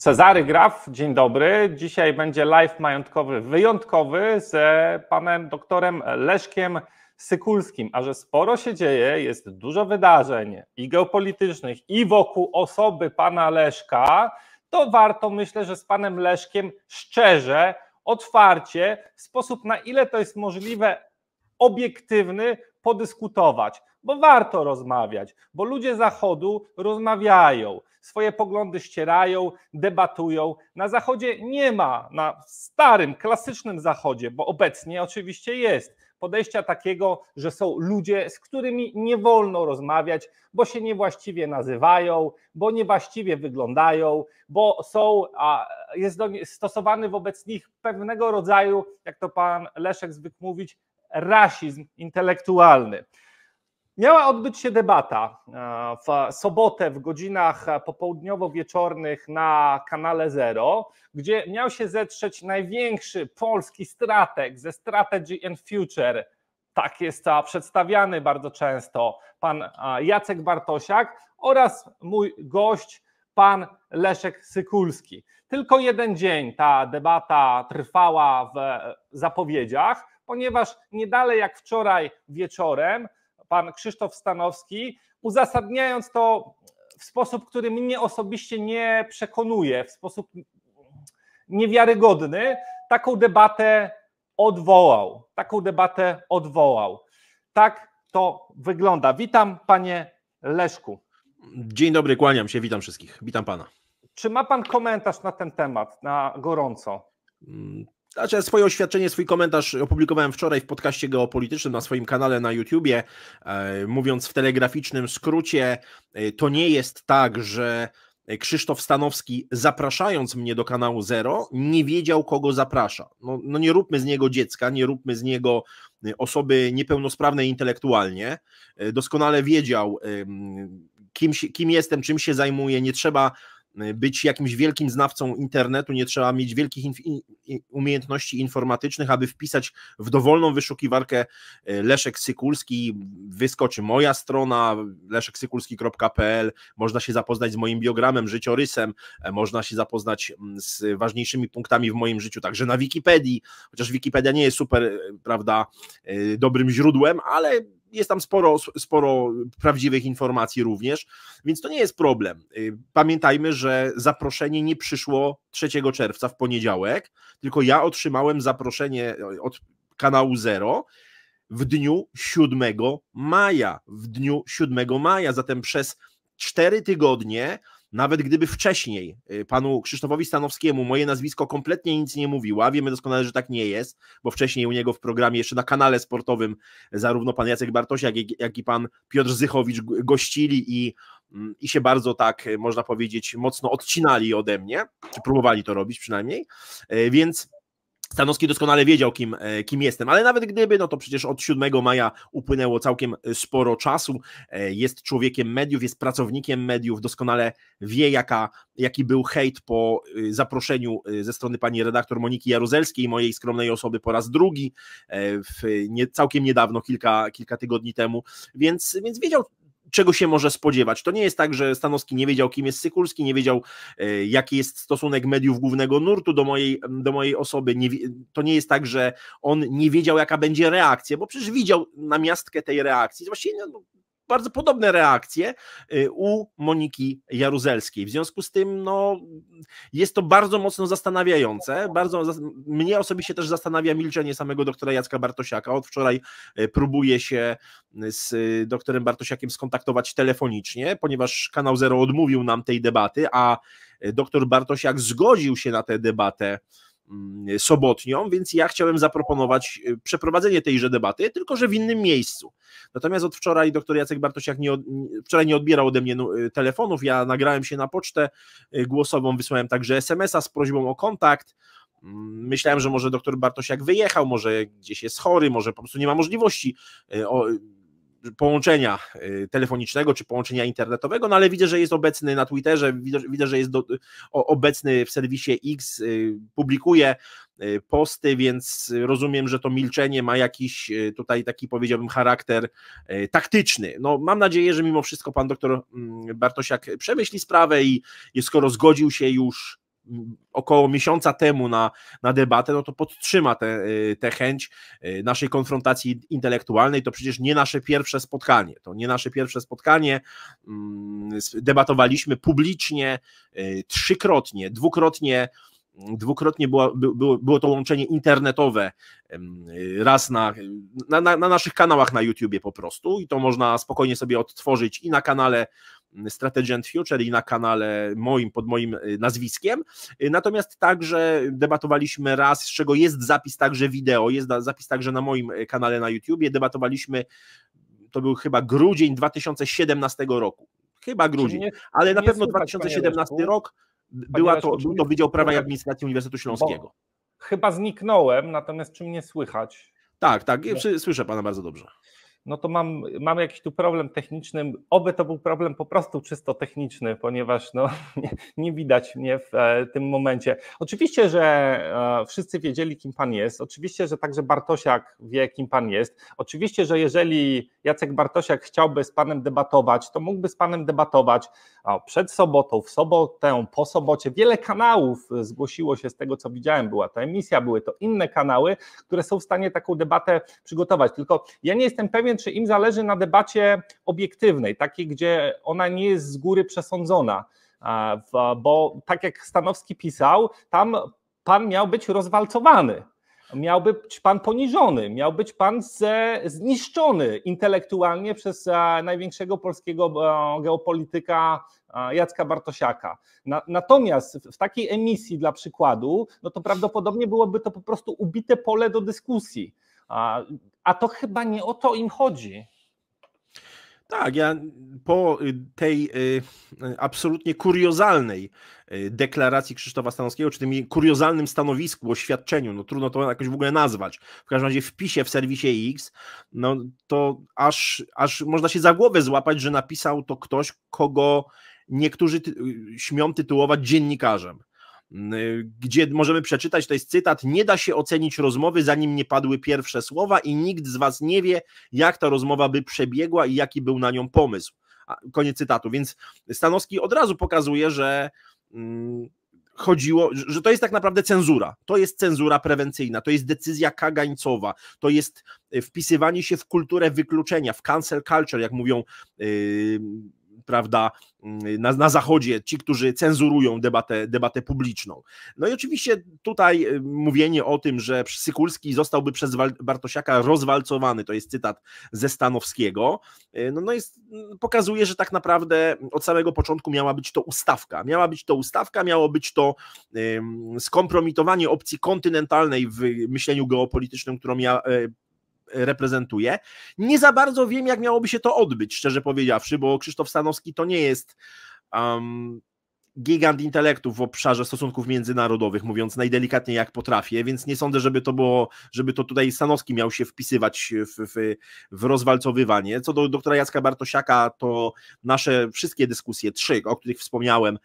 Cezary Graf, dzień dobry. Dzisiaj będzie live majątkowy wyjątkowy z panem doktorem Leszkiem Sykulskim. A że sporo się dzieje, jest dużo wydarzeń i geopolitycznych, i wokół osoby pana Leszka, to warto myślę, że z panem Leszkiem szczerze, otwarcie, w sposób na ile to jest możliwe, obiektywny, podyskutować, bo warto rozmawiać, bo ludzie Zachodu rozmawiają swoje poglądy ścierają, debatują. Na Zachodzie nie ma, na starym, klasycznym Zachodzie, bo obecnie oczywiście jest, podejścia takiego, że są ludzie, z którymi nie wolno rozmawiać, bo się niewłaściwie nazywają, bo niewłaściwie wyglądają, bo są, a jest stosowany wobec nich pewnego rodzaju, jak to pan Leszek zwykł mówić, rasizm intelektualny. Miała odbyć się debata e, w sobotę w godzinach e, popołudniowo-wieczornych na kanale Zero, gdzie miał się zetrzeć największy polski strateg ze Strategy and Future. Tak jest przedstawiany bardzo często pan Jacek Bartosiak oraz mój gość, pan Leszek Sykulski. Tylko jeden dzień ta debata trwała w e, zapowiedziach, ponieważ nie dalej jak wczoraj wieczorem pan Krzysztof Stanowski, uzasadniając to w sposób, który mnie osobiście nie przekonuje, w sposób niewiarygodny, taką debatę odwołał. Taką debatę odwołał. Tak to wygląda. Witam, panie Leszku. Dzień dobry, kłaniam się, witam wszystkich. Witam pana. Czy ma pan komentarz na ten temat, na gorąco? Mm, znaczy swoje oświadczenie, swój komentarz opublikowałem wczoraj w podcaście geopolitycznym na swoim kanale na YouTubie. E, mówiąc w telegraficznym skrócie, e, to nie jest tak, że Krzysztof Stanowski, zapraszając mnie do kanału Zero, nie wiedział, kogo zaprasza. No, no, nie róbmy z niego dziecka, nie róbmy z niego e, osoby niepełnosprawnej intelektualnie. Doskonale wiedział, kim, kim jestem, czym się zajmuję. Nie trzeba Y, być jakimś wielkim znawcą internetu, nie trzeba mieć wielkich inf- umiejętności informatycznych, aby wpisać w dowolną wyszukiwarkę y, Leszek Sykulski, wyskoczy moja strona leszeksykulski.pl, można się zapoznać z moim biogramem, życiorysem, e, można się zapoznać z ważniejszymi punktami w moim życiu, także na Wikipedii, chociaż Wikipedia nie jest super, y, prawda, dobrym źródłem, ale jest tam sporo, sporo prawdziwych informacji również, więc to nie jest problem. Y, pamiętajmy, że zaproszenie nie przyszło 3 czerwca w poniedziałek, tylko ja otrzymałem zaproszenie y, od kanału Zero w dniu 7 maja. W dniu 7 maja, zatem przez 4 tygodnie nawet gdyby wcześniej y, panu Krzysztofowi Stanowskiemu moje nazwisko kompletnie nic nie mówiła, wiemy doskonale, że tak nie jest, bo wcześniej u niego w programie jeszcze na kanale sportowym zarówno pan Jacek Bartosiak, jak i pan Piotr Zychowicz gościli i, mm, i się bardzo tak, y, można powiedzieć, mocno odcinali ode mnie, czy próbowali to robić przynajmniej, y, więc Stanowski doskonale wiedział, kim, e, kim jestem, ale nawet gdyby, no to przecież od 7 maja upłynęło całkiem e, sporo czasu. E, jest człowiekiem mediów, jest pracownikiem mediów, doskonale wie, jaka, jaki był hejt po zaproszeniu ze strony pani redaktor Moniki Jaruzelskiej, mojej skromnej osoby, po raz drugi, nie, całkiem niedawno, kilka, kilka tygodni temu, więc, więc wiedział, czego się może spodziewać. To nie jest tak, że Stanowski nie wiedział, kim jest Sykulski, nie wiedział, e, jaki jest stosunek mediów głównego nurtu do mojej, do mojej osoby. Nie, to nie jest tak, że on nie wiedział, jaka będzie reakcja, bo przecież widział namiastkę tej reakcji. Właściwie no, bardzo podobne reakcje y, u Moniki Jaruzelskiej. W związku z tym no, jest to bardzo mocno zastanawiające. Bardzo, mnie osobiście też zastanawia milczenie samego doktora Jacka Bartosiaka. Od wczoraj y, próbuję się y, z doktorem Bartosiakiem skontaktować telefonicznie, ponieważ kanał Zero odmówił nam tej debaty, a doktor Bartosiak zgodził się na tę debatę Mm, sobotnią, więc ja chciałem zaproponować y, przeprowadzenie tejże debaty, tylko że w innym miejscu. Natomiast od wczoraj dr Jacek Bartosiak nie od, wczoraj nie odbierał ode mnie y, telefonów, ja nagrałem się na pocztę y, głosową, wysłałem także SMS-a z prośbą o kontakt. Mm, myślałem, że może doktor Bartosiak wyjechał, może gdzieś jest chory, może po prostu nie ma możliwości połączenia y, telefonicznego czy połączenia internetowego, no ale widzę, że jest obecny na Twitterze, widzę, że jest do, obecny w serwisie X, y, publikuje y, posty, więc rozumiem, że to milczenie ma jakiś tutaj taki powiedziałbym charakter taktyczny. No mam nadzieję, że mimo wszystko pan doktor mm, Bartosiak przemyśli sprawę i skoro zgodził się już około miesiąca temu na, na debatę, no to podtrzyma tę y, chęć y, naszej konfrontacji intelektualnej. To przecież nie nasze pierwsze spotkanie. To nie nasze pierwsze spotkanie. Mm, debatowaliśmy publicznie y, trzykrotnie, dwukrotnie mm, dwukrotnie było, było, było to łączenie internetowe, mm, raz na, na, na naszych kanałach na YouTubie po prostu i to można spokojnie sobie odtworzyć i na kanale Strategy and Future i na kanale moim, pod moim y, nazwiskiem. Y, natomiast także debatowaliśmy raz, z czego jest zapis także wideo, jest zapis także na moim y, kanale na YouTubie. Debatowaliśmy, to był chyba grudzień 2017 roku. Chyba grudzień, ale na pewno 2017 rok była to, był to Wydział Prawa i Administracji Uniwersytetu Śląskiego. Chyba zniknąłem, natomiast czy mnie słychać? Tak, tak, słyszę pana bardzo dobrze no to mam, mam jakiś tu problem techniczny. Oby to był problem po prostu czysto techniczny, ponieważ no, nie, nie widać mnie w e, tym momencie. Oczywiście, że e, wszyscy wiedzieli, kim pan jest. Oczywiście, że także Bartosiak wie, kim pan jest. Oczywiście, że jeżeli Jacek Bartosiak chciałby z panem debatować, to mógłby z panem debatować o, przed sobotą, w sobotę, po sobocie. Wiele kanałów e, zgłosiło się z tego, co widziałem. Była to emisja, były to inne kanały, które są w stanie taką debatę przygotować. Tylko ja nie jestem pewien, czy im zależy na debacie obiektywnej, takiej, gdzie ona nie jest z góry przesądzona. Bo tak jak Stanowski pisał, tam pan miał być rozwalcowany miał być pan poniżony, miał być pan zniszczony intelektualnie przez największego polskiego geopolityka Jacka Bartosiaka. natomiast w takiej emisji, dla przykładu, no to prawdopodobnie byłoby to po prostu ubite pole do dyskusji. A, a to chyba nie o to im chodzi. Tak, ja po y, tej y, absolutnie kuriozalnej y, deklaracji Krzysztofa Stanowskiego, czy tym kuriozalnym stanowisku, oświadczeniu, no trudno to jakoś w ogóle nazwać, w każdym razie wpisie w serwisie X, no to aż, aż można się za głowę złapać, że napisał to ktoś, kogo niektórzy ty śmią tytułować dziennikarzem. Y, gdzie możemy przeczytać, to jest cytat: Nie da się ocenić rozmowy, zanim nie padły pierwsze słowa, i nikt z Was nie wie, jak ta rozmowa by przebiegła i jaki był na nią pomysł. Koniec cytatu. Więc Stanowski od razu pokazuje, że chodziło, że to jest tak naprawdę cenzura. To jest cenzura prewencyjna, to jest decyzja kagańcowa, to jest e, wpisywanie się w kulturę wykluczenia, w cancel culture, jak mówią. Yy, prawda, mm, na, na Zachodzie, ci, którzy cenzurują debatę, debatę publiczną. No i oczywiście tutaj y, mówienie o tym, że Sykulski zostałby przez Bartosiaka rozwalcowany, to jest cytat ze Stanowskiego, y, no, no jest, mm, pokazuje, że tak naprawdę od samego początku miała być to ustawka. Miała być to ustawka, miało być to skompromitowanie opcji kontynentalnej w myśleniu geopolitycznym, którą ja reprezentuje. Nie za bardzo wiem, jak miałoby się to odbyć, szczerze powiedziawszy, bo Krzysztof Stanowski to nie jest um, gigant intelektów w obszarze stosunków międzynarodowych, mówiąc najdelikatniej jak potrafię, więc nie sądzę, żeby to było, żeby to tutaj Stanowski miał się wpisywać w, w, w rozwalcowywanie. Co do doktora Jacka Bartosiaka, to nasze wszystkie dyskusje, trzy, o których wspomniałem,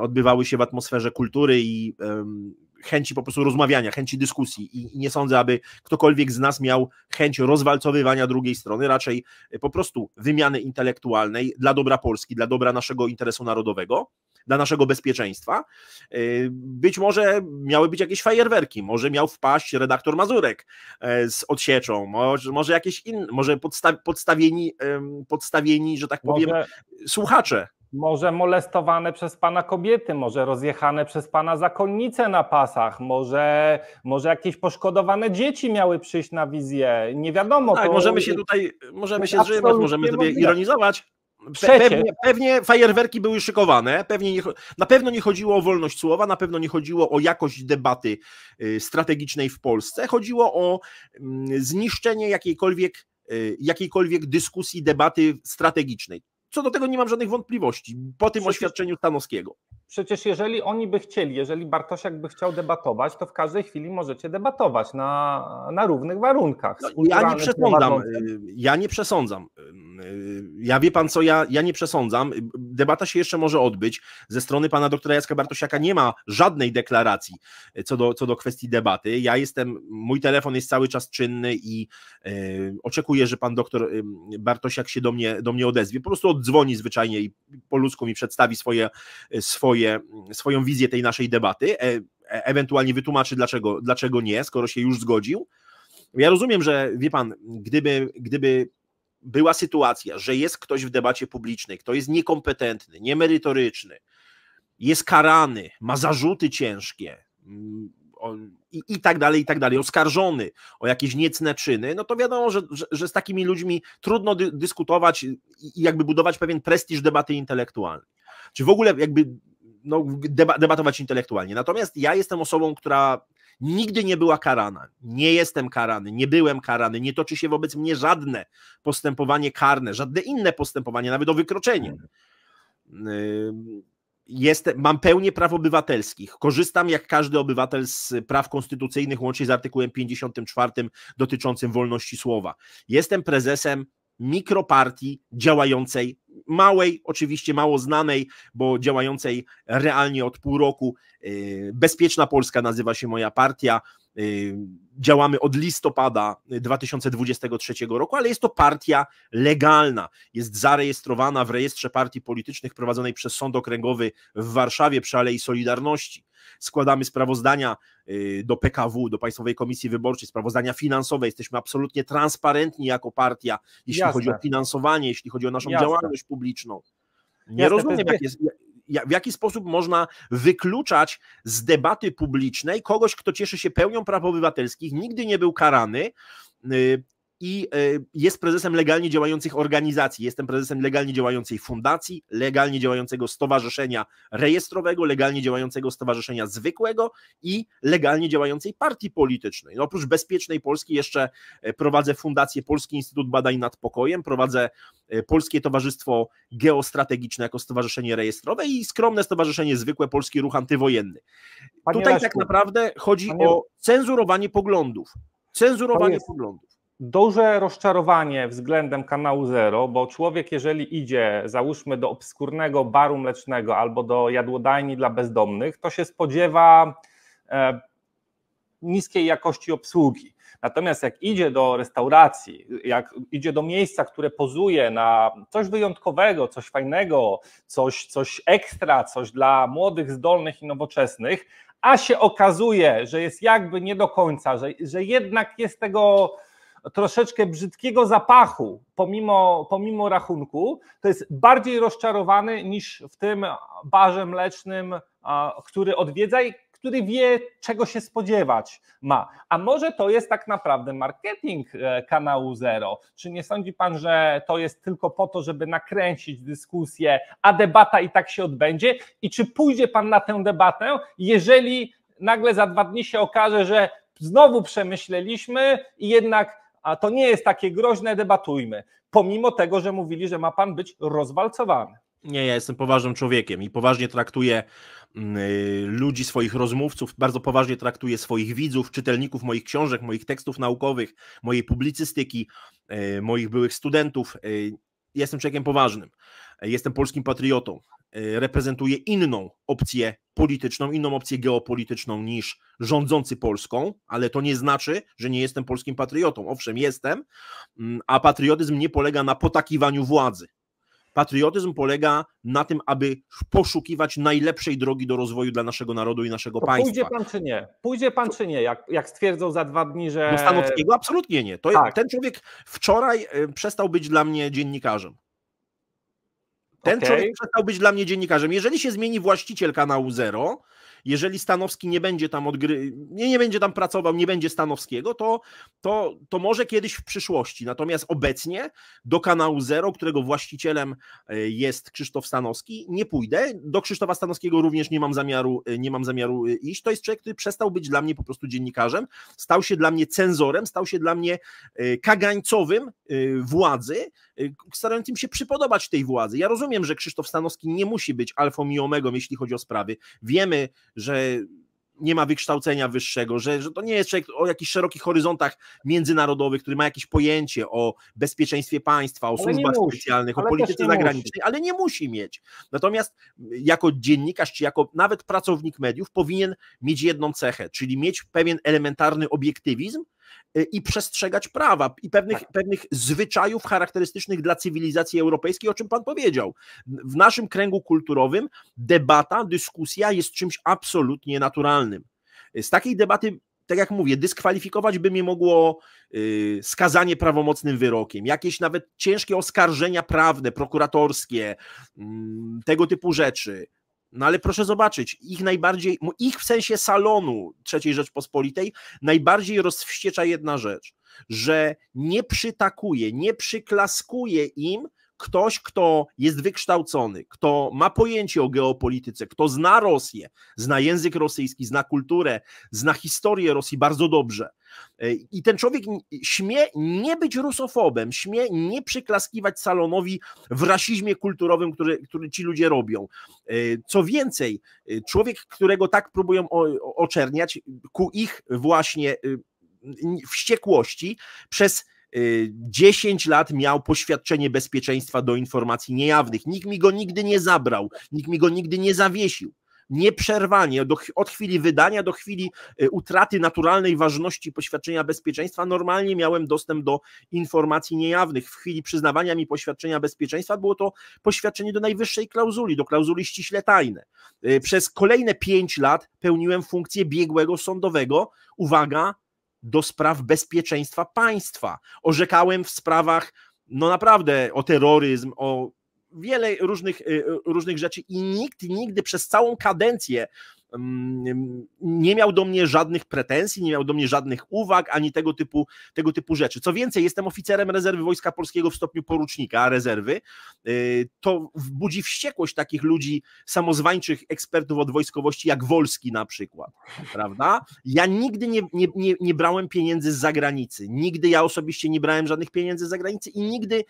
odbywały się w atmosferze kultury i um, chęci po prostu rozmawiania, chęci dyskusji i, nie sądzę, aby ktokolwiek z nas miał chęć rozwalcowywania drugiej strony, raczej e, po prostu wymiany intelektualnej dla dobra Polski, dla dobra naszego interesu narodowego dla naszego bezpieczeństwa. E, być może miały być jakieś fajerwerki, może miał wpaść redaktor Mazurek e, z odsieczą, może, może jakieś inne, może podsta podstawieni, podstawieni, że tak powiem, może, słuchacze. Może molestowane przez pana kobiety, może rozjechane przez pana zakonnice na pasach, może, może jakieś poszkodowane dzieci miały przyjść na wizję. Nie wiadomo. Tak, to... możemy się tutaj, możemy się zżywać, możemy sobie ironizować. Pewnie, pewnie fajerwerki były szykowane, pewnie nie, na pewno nie chodziło o wolność słowa, na pewno nie chodziło o jakość debaty y, strategicznej w Polsce, chodziło o mm, zniszczenie jakiejkolwiek, y, jakiejkolwiek dyskusji, debaty strategicznej co do tego nie mam żadnych wątpliwości po tym oświadczeniu Stanowskiego. Przecież jeżeli oni by chcieli, jeżeli Bartosiak by chciał debatować, to w każdej chwili możecie debatować na, na równych warunkach. No, ja nie przesądzam. Y, ja nie przesądzam. Y, y, ja wie pan co, ja, ja nie przesądzam. Debata się jeszcze może odbyć. Ze strony pana doktora Jacka Bartosiaka nie ma żadnej deklaracji co do, co do kwestii debaty. Ja jestem, mój telefon jest cały czas czynny i e, oczekuję, że pan doktor Bartosiak się do mnie, do mnie odezwie. Po prostu oddzwoni zwyczajnie i po ludzku mi przedstawi swoje swoje swoje, swoją wizję tej naszej debaty, e, e, ewentualnie wytłumaczy, dlaczego, dlaczego nie, skoro się już zgodził. Ja rozumiem, że wie pan, gdyby, gdyby była sytuacja, że jest ktoś w debacie publicznej, kto jest niekompetentny, niemerytoryczny, jest karany, ma zarzuty ciężkie, mm, i, i tak dalej, i tak dalej, oskarżony o jakieś niecne czyny, no to wiadomo, że, że, że z takimi ludźmi trudno dy, dyskutować i jakby budować pewien prestiż debaty intelektualnej. Czy w ogóle jakby no, debatować intelektualnie. Natomiast ja jestem osobą, która nigdy nie była karana. Nie jestem karany, nie byłem karany, nie toczy się wobec mnie żadne postępowanie karne, żadne inne postępowanie, nawet o wykroczenie. Mhm. Yy, jestem, mam pełnię praw obywatelskich. Korzystam jak każdy obywatel z praw konstytucyjnych, łącznie z artykułem 54 dotyczącym wolności słowa. Jestem prezesem mikropartii działającej, małej, oczywiście mało znanej, bo działającej realnie od pół roku. Yy, Bezpieczna Polska nazywa się moja partia. Y, działamy od listopada 2023 y, roku, ale jest to partia legalna. Jest zarejestrowana w rejestrze partii politycznych prowadzonej przez Sąd Okręgowy w Warszawie przy Alei Solidarności. Składamy sprawozdania y, do PKW, do Państwowej Komisji Wyborczej, sprawozdania finansowe. Jesteśmy absolutnie transparentni jako partia, jeśli Jasne. chodzi o finansowanie, jeśli chodzi o naszą Jasne. działalność publiczną. Nie Jasne, rozumiem, jest... jak jest, w jaki sposób można wykluczać z debaty publicznej kogoś, kto cieszy się pełnią praw obywatelskich, nigdy nie był karany y, i e, jest prezesem legalnie działających organizacji. Jestem prezesem legalnie działającej fundacji, legalnie działającego stowarzyszenia rejestrowego, legalnie działającego stowarzyszenia zwykłego i legalnie działającej partii politycznej. No, oprócz Bezpiecznej Polski jeszcze e, prowadzę Fundację Polski Instytut Badań nad Pokojem, prowadzę e, Polskie Towarzystwo Geostrategiczne jako stowarzyszenie rejestrowe i skromne stowarzyszenie zwykłe Polski Ruch Antywojenny. Panie Tutaj tak Leszku, tak naprawdę chodzi panie... o cenzurowanie poglądów. Cenzurowanie poglądów duże rozczarowanie względem kanału Zero, bo człowiek, jeżeli idzie, załóżmy, do obskurnego baru mlecznego albo do jadłodajni dla bezdomnych, to się spodziewa e, niskiej jakości obsługi. Natomiast jak idzie do restauracji, jak idzie do miejsca, które pozuje na coś wyjątkowego, coś fajnego, coś, coś ekstra, coś dla młodych, zdolnych i nowoczesnych, a się okazuje, że jest jakby nie do końca, że, że jednak jest tego troszeczkę brzydkiego zapachu pomimo, pomimo rachunku, to jest bardziej rozczarowany niż w tym barze mlecznym, który odwiedza i który wie, czego się spodziewać ma. A może to jest tak naprawdę marketing e, kanału Zero? Czy nie sądzi pan, że to jest tylko po to, żeby nakręcić dyskusję, a debata i tak się odbędzie? I czy pójdzie pan na tę debatę, jeżeli nagle za dwa dni się okaże, że znowu przemyśleliśmy i jednak a to nie jest takie groźne, debatujmy. Pomimo tego, że mówili, że ma pan być rozwalcowany. Nie, ja jestem poważnym człowiekiem i poważnie traktuję mm, y, ludzi, swoich rozmówców, bardzo poważnie traktuję swoich widzów, czytelników moich książek, moich tekstów naukowych, mojej publicystyki, y, moich byłych studentów. Y, jestem człowiekiem poważnym, jestem polskim patriotą, e, reprezentuję inną opcję polityczną, inną opcję geopolityczną niż rządzący Polską, ale to nie znaczy, że nie jestem polskim patriotą. Owszem, jestem, mm, a patriotyzm nie polega na potakiwaniu władzy. Patriotyzm polega na tym, aby poszukiwać najlepszej drogi do rozwoju dla naszego narodu i naszego to państwa. Pójdzie pan czy nie? Pójdzie pan czy nie? Jak, jak stwierdzą za dwa dni, że. No Stanowskiego absolutnie nie. To tak. Ten człowiek wczoraj y, przestał być dla mnie dziennikarzem. Ten okay. człowiek przestał być dla mnie dziennikarzem. Jeżeli się zmieni właściciel kanału Zero, jeżeli Stanowski nie będzie tam odgry, nie, nie będzie tam pracował, nie będzie Stanowskiego, to, to, to może kiedyś w przyszłości. Natomiast obecnie do kanału Zero, którego właścicielem e, jest Krzysztof Stanowski, nie pójdę. Do Krzysztofa Stanowskiego również nie mam zamiaru, e, nie mam zamiaru e, iść. To jest człowiek, który przestał być dla mnie po prostu dziennikarzem, stał się dla mnie cenzorem, stał się dla mnie kagańcowym władzy, starającym się przypodobać tej władzy. Ja rozumiem, że Krzysztof Stanowski nie musi być alfą i omegą, jeśli chodzi o sprawy. Wiemy, że nie ma wykształcenia wyższego, że, że to nie jest człowiek o jakichś szerokich horyzontach międzynarodowych, który ma jakieś pojęcie o bezpieczeństwie państwa, o ale służbach specjalnych, o polityce zagranicznej, musi. ale nie musi mieć. Natomiast mm, jako dziennikarz, czy jako nawet pracownik mediów powinien mieć jedną cechę, czyli mieć pewien elementarny obiektywizm, Y, i przestrzegać prawa i pewnych, tak. pewnych zwyczajów charakterystycznych dla cywilizacji europejskiej, o czym Pan powiedział. W naszym kręgu kulturowym debata, dyskusja jest czymś absolutnie naturalnym. Y, z takiej debaty tak jak mówię, dyskwalifikować by mnie mogło y, skazanie prawomocnym wyrokiem, jakieś nawet ciężkie oskarżenia prawne, prokuratorskie, mm, tego typu rzeczy. No ale proszę zobaczyć, ich najbardziej, ich w sensie salonu III Rzeczpospolitej najbardziej rozwściecza jedna rzecz, że nie przytakuje, nie przyklaskuje im ktoś, kto jest wykształcony, kto ma pojęcie o geopolityce, kto zna Rosję, zna język rosyjski, zna kulturę, zna historię Rosji bardzo dobrze. E, I ten człowiek śmie nie być rusofobem, śmie nie przyklaskiwać salonowi w rasizmie kulturowym, który, który ci ludzie robią. E, co więcej, e, człowiek, którego tak próbują oczerniać, ku ich właśnie wściekłości, przez 10 y, lat miał poświadczenie bezpieczeństwa do informacji niejawnych. Nikt mi go nigdy nie zabrał, nikt mi go nigdy nie zawiesił. Nieprzerwanie do, od chwili wydania do chwili y, utraty naturalnej ważności poświadczenia bezpieczeństwa, normalnie miałem dostęp do informacji niejawnych. W chwili przyznawania mi poświadczenia bezpieczeństwa było to poświadczenie do najwyższej klauzuli, do klauzuli ściśle tajne. Y, przez kolejne 5 lat pełniłem funkcję biegłego sądowego. Uwaga, do spraw bezpieczeństwa państwa. Orzekałem w sprawach, no naprawdę, o terroryzm, o wiele różnych, y, y, różnych rzeczy i nikt nigdy przez całą kadencję mm, nie miał do mnie żadnych pretensji, nie miał do mnie żadnych uwag, ani tego typu, tego typu rzeczy. Co więcej, jestem oficerem rezerwy Wojska Polskiego w stopniu porucznika rezerwy. Y, to budzi wściekłość takich ludzi, samozwańczych ekspertów od wojskowości, jak Wolski na przykład, prawda? Ja nigdy nie, nie, nie, nie brałem pieniędzy z zagranicy, nigdy ja osobiście nie brałem żadnych pieniędzy z zagranicy i nigdy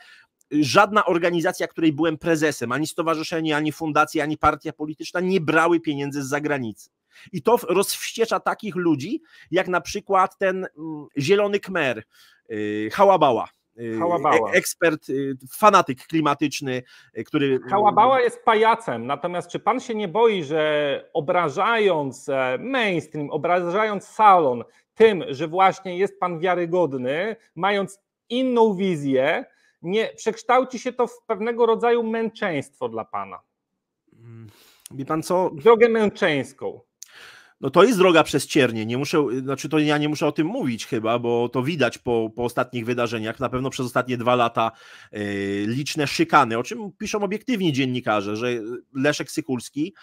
żadna organizacja, której byłem prezesem, ani stowarzyszenie, ani fundacja, ani partia polityczna nie brały pieniędzy z zagranicy. I to rozwściecza takich ludzi, jak na przykład ten mm, zielony kmer, y, Hałabała. Y, Hałabała. E, ekspert, y, fanatyk klimatyczny, który. Hałabała jest pajacem, natomiast czy pan się nie boi, że obrażając e, mainstream, obrażając salon tym, że właśnie jest pan wiarygodny, mając inną wizję, nie przekształci się to w pewnego rodzaju męczeństwo dla pana. Wie pan co? Drogę męczeńską. No to jest droga przez ciernie. Nie muszę, znaczy to ja nie muszę o tym mówić chyba, bo to widać po, po ostatnich wydarzeniach. Na pewno przez ostatnie dwa lata e, liczne szykany, o czym piszą obiektywni dziennikarze, że Leszek Sykulski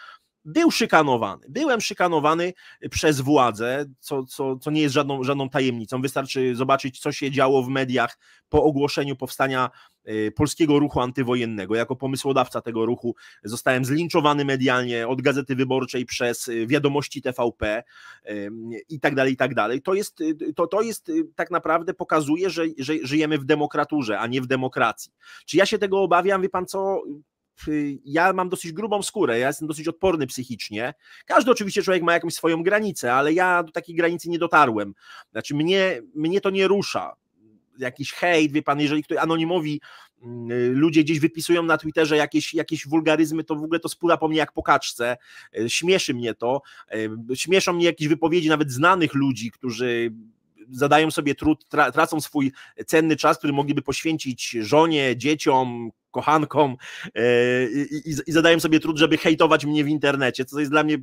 był szykanowany. Byłem szykanowany przez władzę, co, co, co nie jest żadną, żadną tajemnicą. Wystarczy zobaczyć, co się działo w mediach po ogłoszeniu powstania y, polskiego ruchu antywojennego. Jako pomysłodawca tego ruchu zostałem zlinczowany medialnie od Gazety Wyborczej przez y, wiadomości TVP y, i tak dalej, i tak dalej. To jest, to, to jest tak naprawdę pokazuje, że, że żyjemy w demokraturze, a nie w demokracji. Czy ja się tego obawiam? Wie pan co? ja mam dosyć grubą skórę, ja jestem dosyć odporny psychicznie. Każdy oczywiście człowiek ma jakąś swoją granicę, ale ja do takiej granicy nie dotarłem. Znaczy mnie, mnie to nie rusza. Jakiś hejt, wie pan, jeżeli ktoś anonimowi mm, ludzie gdzieś wypisują na Twitterze jakieś, jakieś wulgaryzmy, to w ogóle to spływa po mnie jak po kaczce. E, śmieszy mnie to. E, śmieszą mnie jakieś wypowiedzi nawet znanych ludzi, którzy zadają sobie trud, tra, tracą swój cenny czas, który mogliby poświęcić żonie, dzieciom, kochankom yy, i, i, zadają sobie trud, żeby hejtować mnie w internecie, co jest dla mnie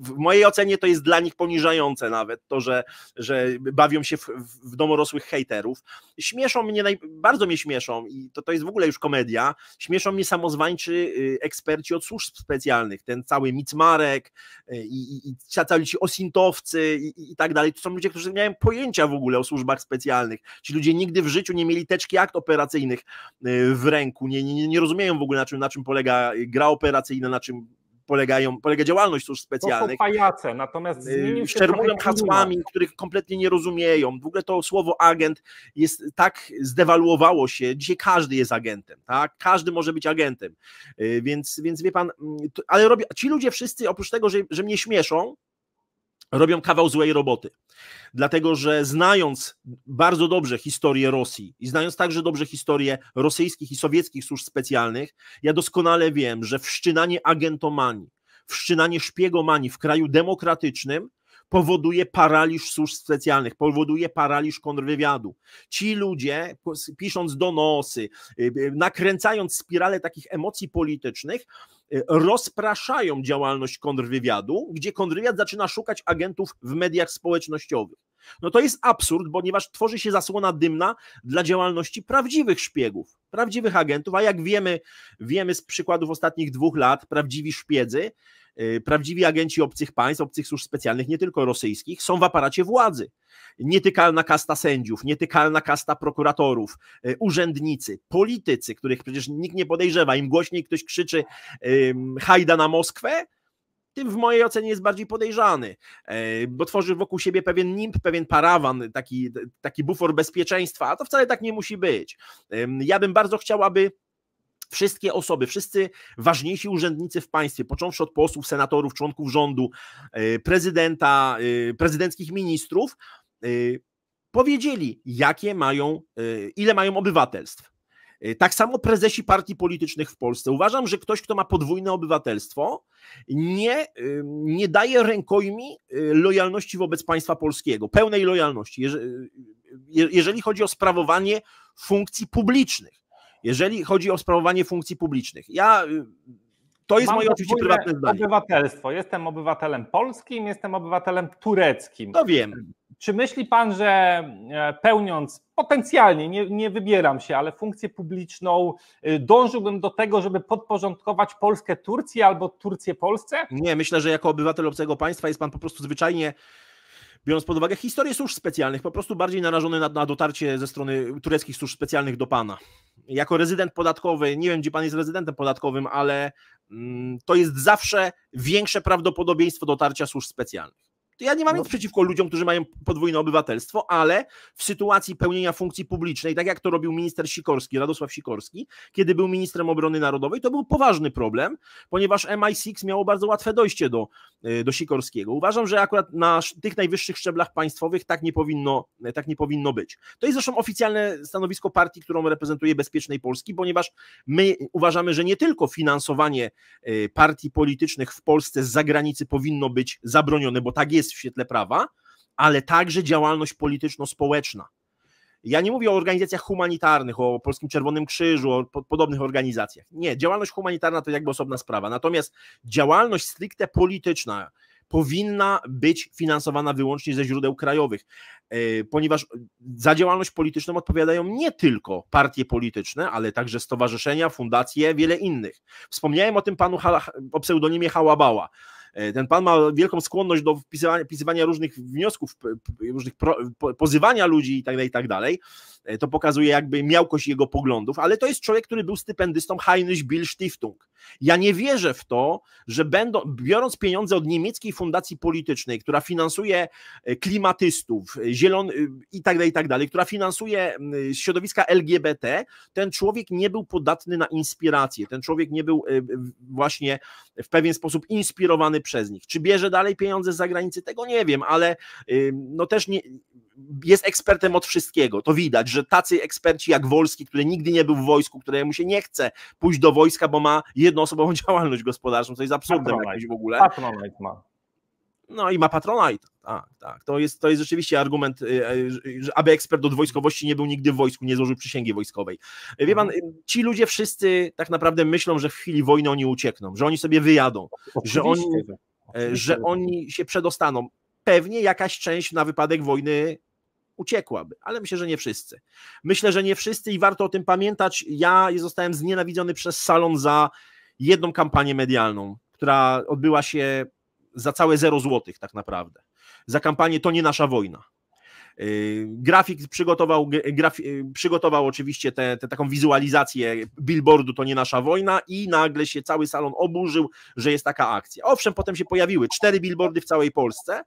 w mojej ocenie to jest dla nich poniżające nawet to, że, że bawią się w, w domorosłych hejterów. Śmieszą mnie, naj... bardzo mnie śmieszą i to, to jest w ogóle już komedia, śmieszą mnie samozwańczy y, eksperci od służb specjalnych, ten cały Micmarek y, i, i, i cały ci osintowcy i, i, tak dalej, to są ludzie, którzy nie mają pojęcia w ogóle o służbach specjalnych. Ci ludzie nigdy w życiu nie mieli teczki akt operacyjnych y, w ręku, nie, nie, nie rozumieją w ogóle na czym, na czym polega gra operacyjna, na czym polegają, polega działalność służb specjalnych. To są pajace, natomiast y, zmienił hasłami, których kompletnie nie rozumieją. W ogóle to słowo agent jest tak zdewaluowało się. Dzisiaj każdy jest agentem, tak? Każdy może być agentem. Y, więc, więc wie pan, mm, ale robię, ci ludzie wszyscy oprócz tego, że, że mnie śmieszą, robią kawał złej roboty. Dlatego, że znając bardzo dobrze historię Rosji i znając także dobrze historię rosyjskich i sowieckich służb specjalnych, ja doskonale wiem, że wszczynanie agentomanii, wszczynanie szpiegomanii w kraju demokratycznym powoduje paraliż służb specjalnych, powoduje paraliż kontrwywiadu. Ci ludzie, pisząc donosy, y, y, nakręcając spirale takich emocji politycznych, y, rozpraszają działalność kontrwywiadu, gdzie kontrwywiad zaczyna szukać agentów w mediach społecznościowych. No to jest absurd, ponieważ tworzy się zasłona dymna dla działalności prawdziwych szpiegów, prawdziwych agentów, a jak wiemy, wiemy z przykładów ostatnich dwóch lat, prawdziwi szpiedzy Y, prawdziwi agenci obcych państw, obcych służb specjalnych, nie tylko rosyjskich, są w aparacie władzy. Nietykalna kasta sędziów, nietykalna kasta prokuratorów, y, urzędnicy, politycy, których przecież nikt nie podejrzewa. Im głośniej ktoś krzyczy hajda na Moskwę, tym w mojej ocenie jest bardziej podejrzany, e, bo tworzy wokół siebie pewien nimb, pewien parawan, taki, taki bufor bezpieczeństwa, a to wcale tak nie musi być. Ja bym bardzo chciał, aby Wszystkie osoby, wszyscy ważniejsi urzędnicy w państwie, począwszy od posłów, senatorów, członków rządu, e, prezydenta, e, prezydenckich ministrów, e, powiedzieli, jakie mają, ile mają obywatelstw. Tak samo prezesi partii politycznych w Polsce. Uważam, że ktoś, kto ma podwójne obywatelstwo, nie, nie daje rękojmi lojalności wobec państwa polskiego, pełnej lojalności, jeżeli chodzi o sprawowanie funkcji publicznych jeżeli chodzi o sprawowanie funkcji publicznych. Ja y, to jest Mam moje oczywiście prywatne zdanie. Obywatelstwo. Jestem obywatelem polskim, jestem obywatelem tureckim. To wiem. Czy myśli pan, że e, pełniąc potencjalnie, nie, nie wybieram się, ale funkcję publiczną, y, dążyłbym do tego, żeby podporządkować Polskę Turcji albo Turcję Polsce? Nie, myślę, że jako obywatel obcego państwa jest pan po prostu zwyczajnie biorąc pod uwagę historię służb specjalnych, po prostu bardziej narażony na, na dotarcie ze strony tureckich służb specjalnych do pana. Jako rezydent podatkowy, nie wiem gdzie pan jest rezydentem podatkowym, ale mm, to jest zawsze większe prawdopodobieństwo dotarcia służb specjalnych. Ja nie mam no. nic przeciwko ludziom, którzy mają podwójne obywatelstwo, ale w sytuacji pełnienia funkcji publicznej, tak jak to robił minister Sikorski, Radosław Sikorski, kiedy był ministrem obrony narodowej, to był poważny problem, ponieważ MI6 miało bardzo łatwe dojście do, e, do Sikorskiego. Uważam, że akurat na tych najwyższych szczeblach państwowych tak nie powinno, e, tak nie powinno być. To jest zresztą oficjalne stanowisko partii, którą reprezentuje Bezpiecznej Polski, ponieważ my uważamy, że nie tylko finansowanie e, partii politycznych w Polsce z zagranicy powinno być zabronione, bo tak jest jest w świetle prawa, ale także działalność polityczno-społeczna. Ja nie mówię o organizacjach humanitarnych, o Polskim Czerwonym Krzyżu, o podobnych organizacjach. Nie, działalność humanitarna to jakby osobna sprawa. Natomiast działalność stricte polityczna powinna być finansowana wyłącznie ze źródeł krajowych, e, ponieważ za działalność polityczną odpowiadają nie tylko partie polityczne, ale także stowarzyszenia, fundacje, wiele innych. Wspomniałem o tym panu o pseudonimie Hałabała. E, ten pan ma wielką skłonność do wpisywania, wpisywania różnych wniosków, różnych pro, pozywania ludzi i tak dalej, i tak dalej. E, to pokazuje jakby miałkość jego poglądów, ale to jest człowiek, który był stypendystą Heinrich Bill Stiftung. Ja nie wierzę w to, że będą, biorąc pieniądze od niemieckiej fundacji politycznej, która finansuje e, klimatystów, e, zielon i tak dalej, i tak dalej, która finansuje środowiska LGBT, ten człowiek nie był podatny na inspirację, ten człowiek nie był właśnie w pewien sposób inspirowany przez nich. Czy bierze dalej pieniądze z zagranicy, tego nie wiem, ale no też nie, jest ekspertem od wszystkiego. To widać, że tacy eksperci jak Wolski, który nigdy nie był w wojsku, któremu się nie chce pójść do wojska, bo ma jednoosobową działalność gospodarczą, co jest absurdem jakimś w ogóle. Patronite ma. No i ma Patronite. Tak, tak. To jest, to jest rzeczywiście argument, y, y, że aby ekspert od wojskowości nie był nigdy w wojsku, nie złożył przysięgi wojskowej. Wie pan, mhm. y, ci ludzie wszyscy tak naprawdę myślą, że w chwili wojny oni uciekną, że oni sobie wyjadą, że oni, e, że oni się przedostaną pewnie jakaś część na wypadek wojny uciekłaby, ale myślę, że nie wszyscy. Myślę, że nie wszyscy i warto o tym pamiętać. Ja zostałem znienawidzony przez salon za jedną kampanię medialną, która odbyła się za całe zero złotych tak naprawdę. Za kampanię To nie nasza wojna. Y, grafik przygotował, graf, y, przygotował oczywiście te, te, taką wizualizację billboardu To nie nasza wojna i nagle się cały salon oburzył, że jest taka akcja. Owszem, potem się pojawiły cztery billboardy w całej Polsce,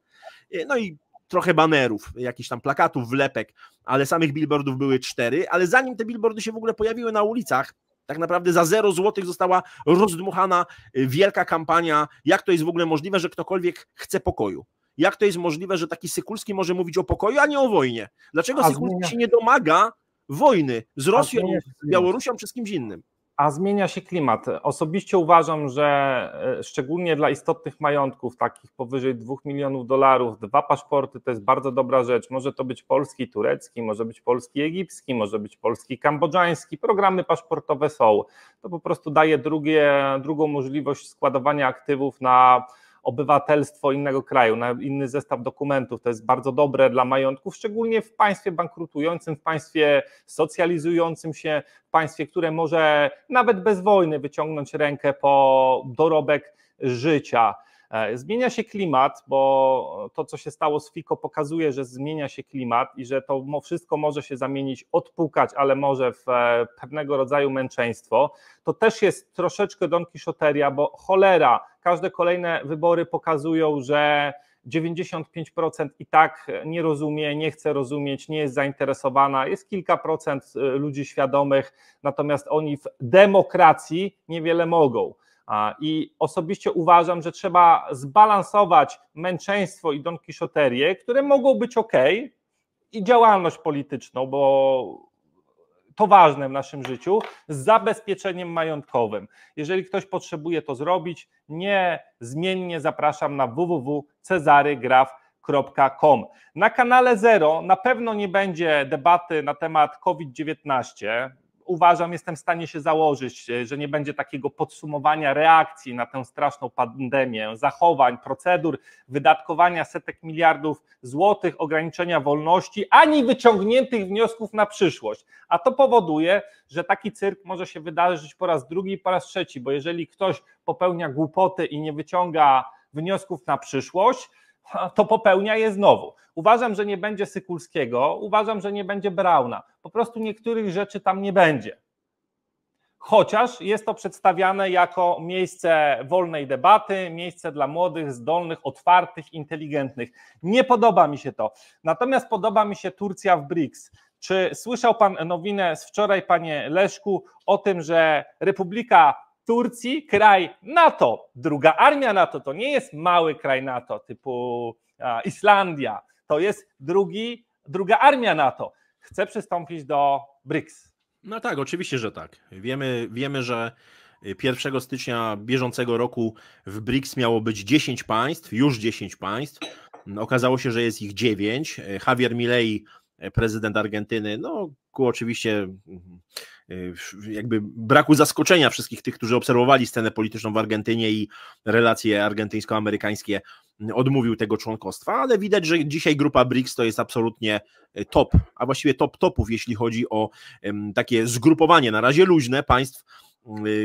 y, no i trochę banerów, jakichś tam plakatów, wlepek, ale samych billboardów były cztery, ale zanim te billboardy się w ogóle pojawiły na ulicach, tak naprawdę za 0 złotych została rozdmuchana y, wielka kampania, jak to jest w ogóle możliwe, że ktokolwiek chce pokoju. Jak to jest możliwe, że taki Sykulski może mówić o pokoju, a nie o wojnie? Dlaczego a Sykulski się nie domaga wojny z Rosją, z Białorusią czy z kimś innym? a zmienia się klimat. Osobiście uważam, że e, szczególnie dla istotnych majątków, takich powyżej 2 milionów dolarów, dwa paszporty to jest bardzo dobra rzecz. Może to być polski, turecki, może być polski, egipski, może być polski, kambodżański. Programy paszportowe są. To po prostu daje drugie, drugą możliwość składowania aktywów na obywatelstwo innego kraju, na inny zestaw dokumentów. To jest bardzo dobre dla majątków, szczególnie w państwie bankrutującym, w państwie socjalizującym się, w państwie, które może nawet bez wojny wyciągnąć rękę po dorobek życia. E, zmienia się klimat, bo to, co się stało z FICO, pokazuje, że zmienia się klimat i że to wszystko może się zamienić, odpukać, ale może w e, pewnego rodzaju męczeństwo. To też jest troszeczkę Don Kiszoteria, bo cholera, każde kolejne wybory pokazują, że 95% i tak nie rozumie, nie chce rozumieć, nie jest zainteresowana. Jest kilka procent e, ludzi świadomych, natomiast oni w demokracji niewiele mogą. I osobiście uważam, że trzeba zbalansować męczeństwo i donkiszoterię, które mogą być ok, i działalność polityczną, bo to ważne w naszym życiu, z zabezpieczeniem majątkowym. Jeżeli ktoś potrzebuje to zrobić, nie zapraszam na www.cezarygraf.com. Na kanale Zero na pewno nie będzie debaty na temat COVID-19 uważam, jestem w stanie się założyć, e, że nie będzie takiego podsumowania reakcji na tę straszną pandemię, zachowań, procedur, wydatkowania setek miliardów złotych, ograniczenia wolności, ani wyciągniętych wniosków na przyszłość. A to powoduje, że taki cyrk może się wydarzyć po raz drugi i po raz trzeci, bo jeżeli ktoś popełnia głupoty i nie wyciąga wniosków na przyszłość, to popełnia je znowu. Uważam, że nie będzie Sykulskiego, uważam, że nie będzie Brauna. Po prostu niektórych rzeczy tam nie będzie. Chociaż jest to przedstawiane jako miejsce wolnej debaty, miejsce dla młodych, zdolnych, otwartych, inteligentnych. Nie podoba mi się to. Natomiast podoba mi się Turcja w BRICS. Czy słyszał pan nowinę z wczoraj, panie Leszku, o tym, że Republika Turcji, kraj NATO. Druga armia NATO to nie jest mały kraj NATO typu Islandia, to jest drugi, druga armia NATO. Chce przystąpić do BRICS. No tak, oczywiście, że tak. Wiemy, wiemy że 1 y, stycznia bieżącego roku w BRICS miało być 10 państw, już 10 państw. Okazało się, że jest ich 9. Javier Milei, prezydent Argentyny, no ku oczywiście Y, jakby braku zaskoczenia wszystkich tych, którzy obserwowali scenę polityczną w Argentynie i relacje argentyńsko-amerykańskie, y, odmówił tego członkostwa, ale widać, że dzisiaj grupa BRICS to jest absolutnie y, top, a właściwie top topów, jeśli chodzi o takie zgrupowanie na razie luźne państw,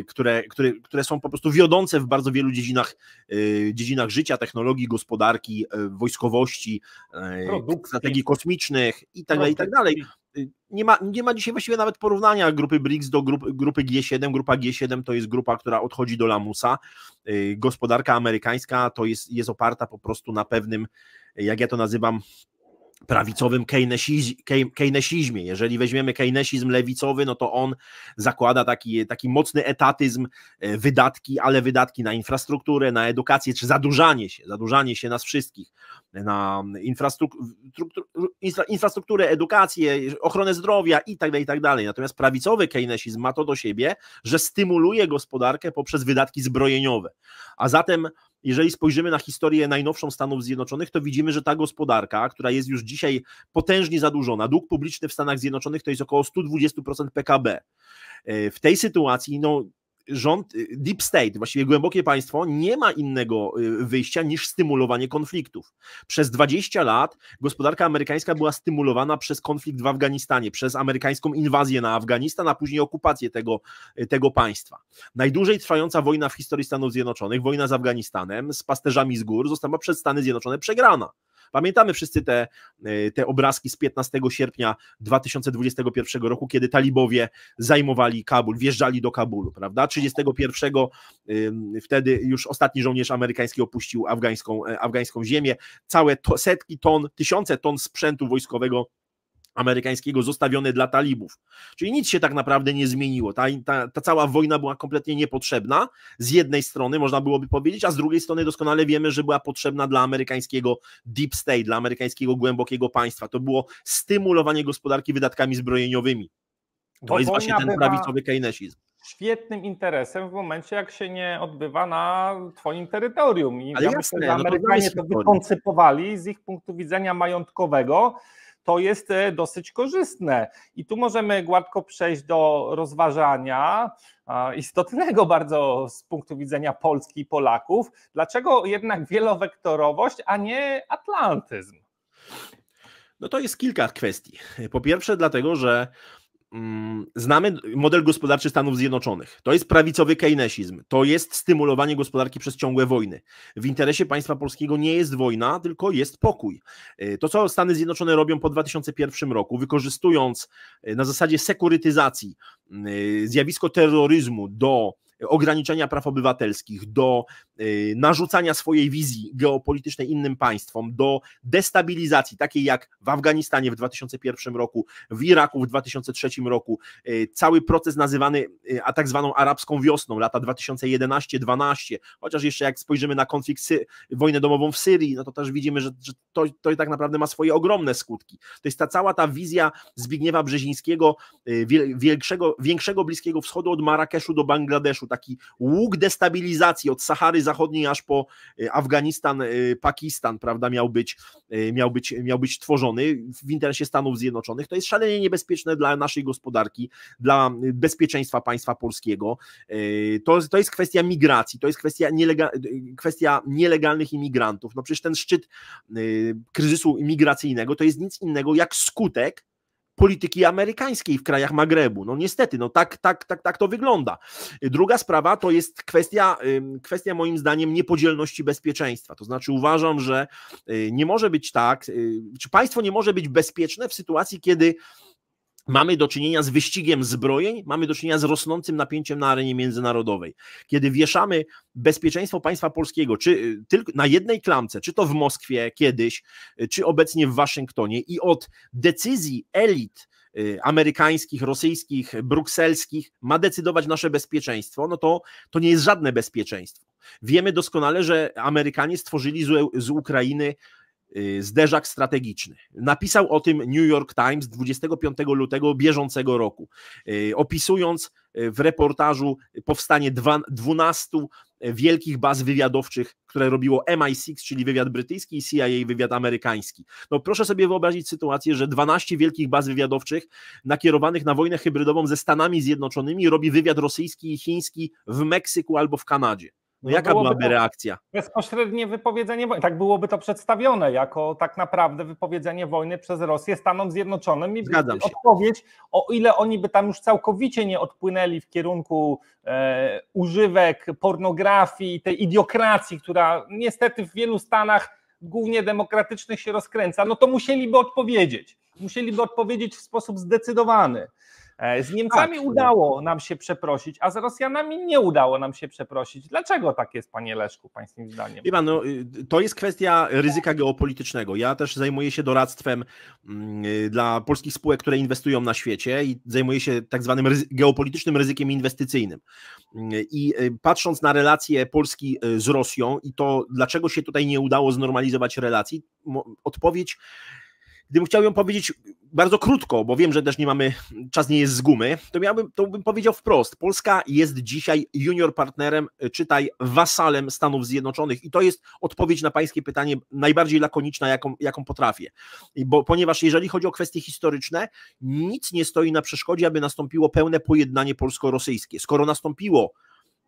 które, które, które są po prostu wiodące w bardzo wielu dziedzinach, dziedzinach życia, technologii, gospodarki, wojskowości, Produkcji. strategii kosmicznych tak itd. Tak nie ma, nie ma dzisiaj właściwie nawet porównania grupy BRICS do grupy, grupy G7. Grupa G7 to jest grupa, która odchodzi do lamusa. Y, gospodarka amerykańska to jest, jest oparta po prostu na pewnym, jak ja to nazywam, prawicowym keynesizmie. Jeżeli weźmiemy keynesizm lewicowy, no to on zakłada taki, taki mocny etatyzm, e, wydatki, ale wydatki na infrastrukturę, na edukację, czy zadłużanie się, zadłużanie się nas wszystkich, e, na infrastrukturę, edukację, ochronę zdrowia i tak dalej, i tak dalej. Natomiast prawicowy keynesizm ma to do siebie, że stymuluje gospodarkę poprzez wydatki zbrojeniowe, a zatem jeżeli spojrzymy na historię najnowszą Stanów Zjednoczonych, to widzimy, że ta gospodarka, która jest już dzisiaj potężnie zadłużona, dług publiczny w Stanach Zjednoczonych to jest około 120% PKB. E, w tej sytuacji no, rząd, y, deep state, właściwie głębokie państwo, nie ma innego y, wyjścia niż stymulowanie konfliktów. Przez 20 lat gospodarka amerykańska była stymulowana przez konflikt w Afganistanie, przez amerykańską inwazję na Afganistan, a później okupację tego, y, tego państwa. Najdłużej trwająca wojna w historii Stanów Zjednoczonych, wojna z Afganistanem, z pasterzami z gór, została przez Stany Zjednoczone przegrana. Pamiętamy wszyscy te, y, te obrazki z 15 sierpnia 2021 roku, kiedy talibowie zajmowali Kabul, wjeżdżali do Kabulu, prawda? 31 wtedy już ostatni żołnierz amerykański opuścił afgańską, e, afgańską ziemię. Całe to, setki ton, tysiące ton sprzętu wojskowego amerykańskiego zostawione dla talibów. Czyli nic się tak naprawdę nie zmieniło. Ta, ta, ta, cała wojna była kompletnie niepotrzebna, z jednej strony można byłoby powiedzieć, a z drugiej strony doskonale wiemy, że była potrzebna dla amerykańskiego deep state, dla amerykańskiego głębokiego państwa. To było stymulowanie gospodarki wydatkami zbrojeniowymi. To Bo jest właśnie ten prawicowy keynesizm świetnym interesem w momencie, jak się nie odbywa na Twoim terytorium. I Ale ja jasne, myślę, że Amerykanie no to, to wykoncypowali z ich punktu widzenia majątkowego to jest e, dosyć korzystne. I tu możemy gładko przejść do rozważania istotnego bardzo z punktu widzenia Polski i Polaków. Dlaczego jednak wielowektorowość, a nie atlantyzm? No to jest kilka kwestii. Po pierwsze, dlatego, że Mm, znamy model gospodarczy Stanów Zjednoczonych. To jest prawicowy keynesizm, to jest stymulowanie gospodarki przez ciągłe wojny. W interesie państwa polskiego nie jest wojna, tylko jest pokój. Y, to, co Stany Zjednoczone robią po 2001 roku, wykorzystując y, na zasadzie sekurytyzacji y, zjawisko terroryzmu do ograniczenia praw obywatelskich, do y, narzucania swojej wizji geopolitycznej innym państwom, do destabilizacji, takiej jak w Afganistanie w 2001 roku, w Iraku w 2003 roku, y, cały proces nazywany y, a tak zwaną arabską wiosną, lata 2011-12, chociaż jeszcze jak spojrzymy na konflikt, wojnę domową w Syrii, no to też widzimy, że, że to, to tak naprawdę ma swoje ogromne skutki. To jest ta cała ta wizja Zbigniewa Brzezińskiego, większego, większego Bliskiego Wschodu od Marrakeszu do Bangladeszu, taki łuk destabilizacji od Sahary Zachodniej aż po y, Afganistan, y, Pakistan, prawda, miał być, y, miał być, miał być tworzony w interesie Stanów Zjednoczonych. To jest szalenie niebezpieczne dla naszej gospodarki, dla bezpieczeństwa państwa polskiego. To, to jest kwestia migracji, to jest kwestia, nielega, kwestia nielegalnych imigrantów. No przecież ten szczyt kryzysu imigracyjnego to jest nic innego jak skutek polityki amerykańskiej w krajach Magrebu. No niestety, no tak, tak, tak, tak to wygląda. Druga sprawa to jest kwestia, kwestia moim zdaniem niepodzielności bezpieczeństwa. To znaczy uważam, że y, nie może być tak, y, czy państwo nie może być bezpieczne w sytuacji, kiedy Mamy do czynienia z wyścigiem zbrojeń, mamy do czynienia z rosnącym napięciem na arenie międzynarodowej. Kiedy wieszamy bezpieczeństwo państwa polskiego, czy y, tylko na jednej klamce, czy to w Moskwie kiedyś, y, czy obecnie w Waszyngtonie, i od decyzji elit, y, amerykańskich, rosyjskich, brukselskich ma decydować nasze bezpieczeństwo, no to, to nie jest żadne bezpieczeństwo. Wiemy doskonale, że Amerykanie stworzyli z, z Ukrainy Y, zderzak strategiczny. Napisał o tym New York Times 25 lutego bieżącego roku, y, opisując y, w reportażu powstanie 12 wielkich baz wywiadowczych, które robiło MI6, czyli wywiad brytyjski i CIA, wywiad amerykański. No proszę sobie wyobrazić sytuację, że 12 wielkich baz wywiadowczych nakierowanych na wojnę hybrydową ze Stanami Zjednoczonymi robi wywiad rosyjski i chiński w Meksyku albo w Kanadzie. No, no, jaka byłaby reakcja? Bezpośrednie wypowiedzenie wojny. Tak byłoby to przedstawione jako tak naprawdę wypowiedzenie wojny przez Rosję Stanom Zjednoczonym i Zgadzam odpowiedź, o ile oni by tam już całkowicie nie odpłynęli w kierunku e, używek pornografii, tej idiokracji, która niestety w wielu Stanach, głównie demokratycznych, się rozkręca, no to musieliby odpowiedzieć. Musieliby odpowiedzieć w sposób zdecydowany. E, z Niemcami tak, udało no. nam się przeprosić, a z Rosjanami nie udało nam się przeprosić. Dlaczego tak jest, panie Leszku, pańskim zdaniem? Chyba, no, y, to jest kwestia ryzyka geopolitycznego. Ja też zajmuję się doradztwem mm, y, dla polskich spółek, które inwestują na świecie i zajmuję się tak zwanym ryzy geopolitycznym ryzykiem inwestycyjnym. Mm, y, I patrząc na relacje Polski z Rosją i to, dlaczego się tutaj nie udało znormalizować relacji, odpowiedź gdybym chciał ją powiedzieć bardzo krótko, bo wiem, że też nie mamy, czas nie jest z gumy, to, miałbym, to bym powiedział wprost. Polska jest dzisiaj junior partnerem, y, czytaj, wasalem Stanów Zjednoczonych i to jest odpowiedź na pańskie pytanie najbardziej lakoniczna, jaką, jaką potrafię. Bo, ponieważ jeżeli chodzi o kwestie historyczne, nic nie stoi na przeszkodzie, aby nastąpiło pełne pojednanie polsko-rosyjskie. Skoro nastąpiło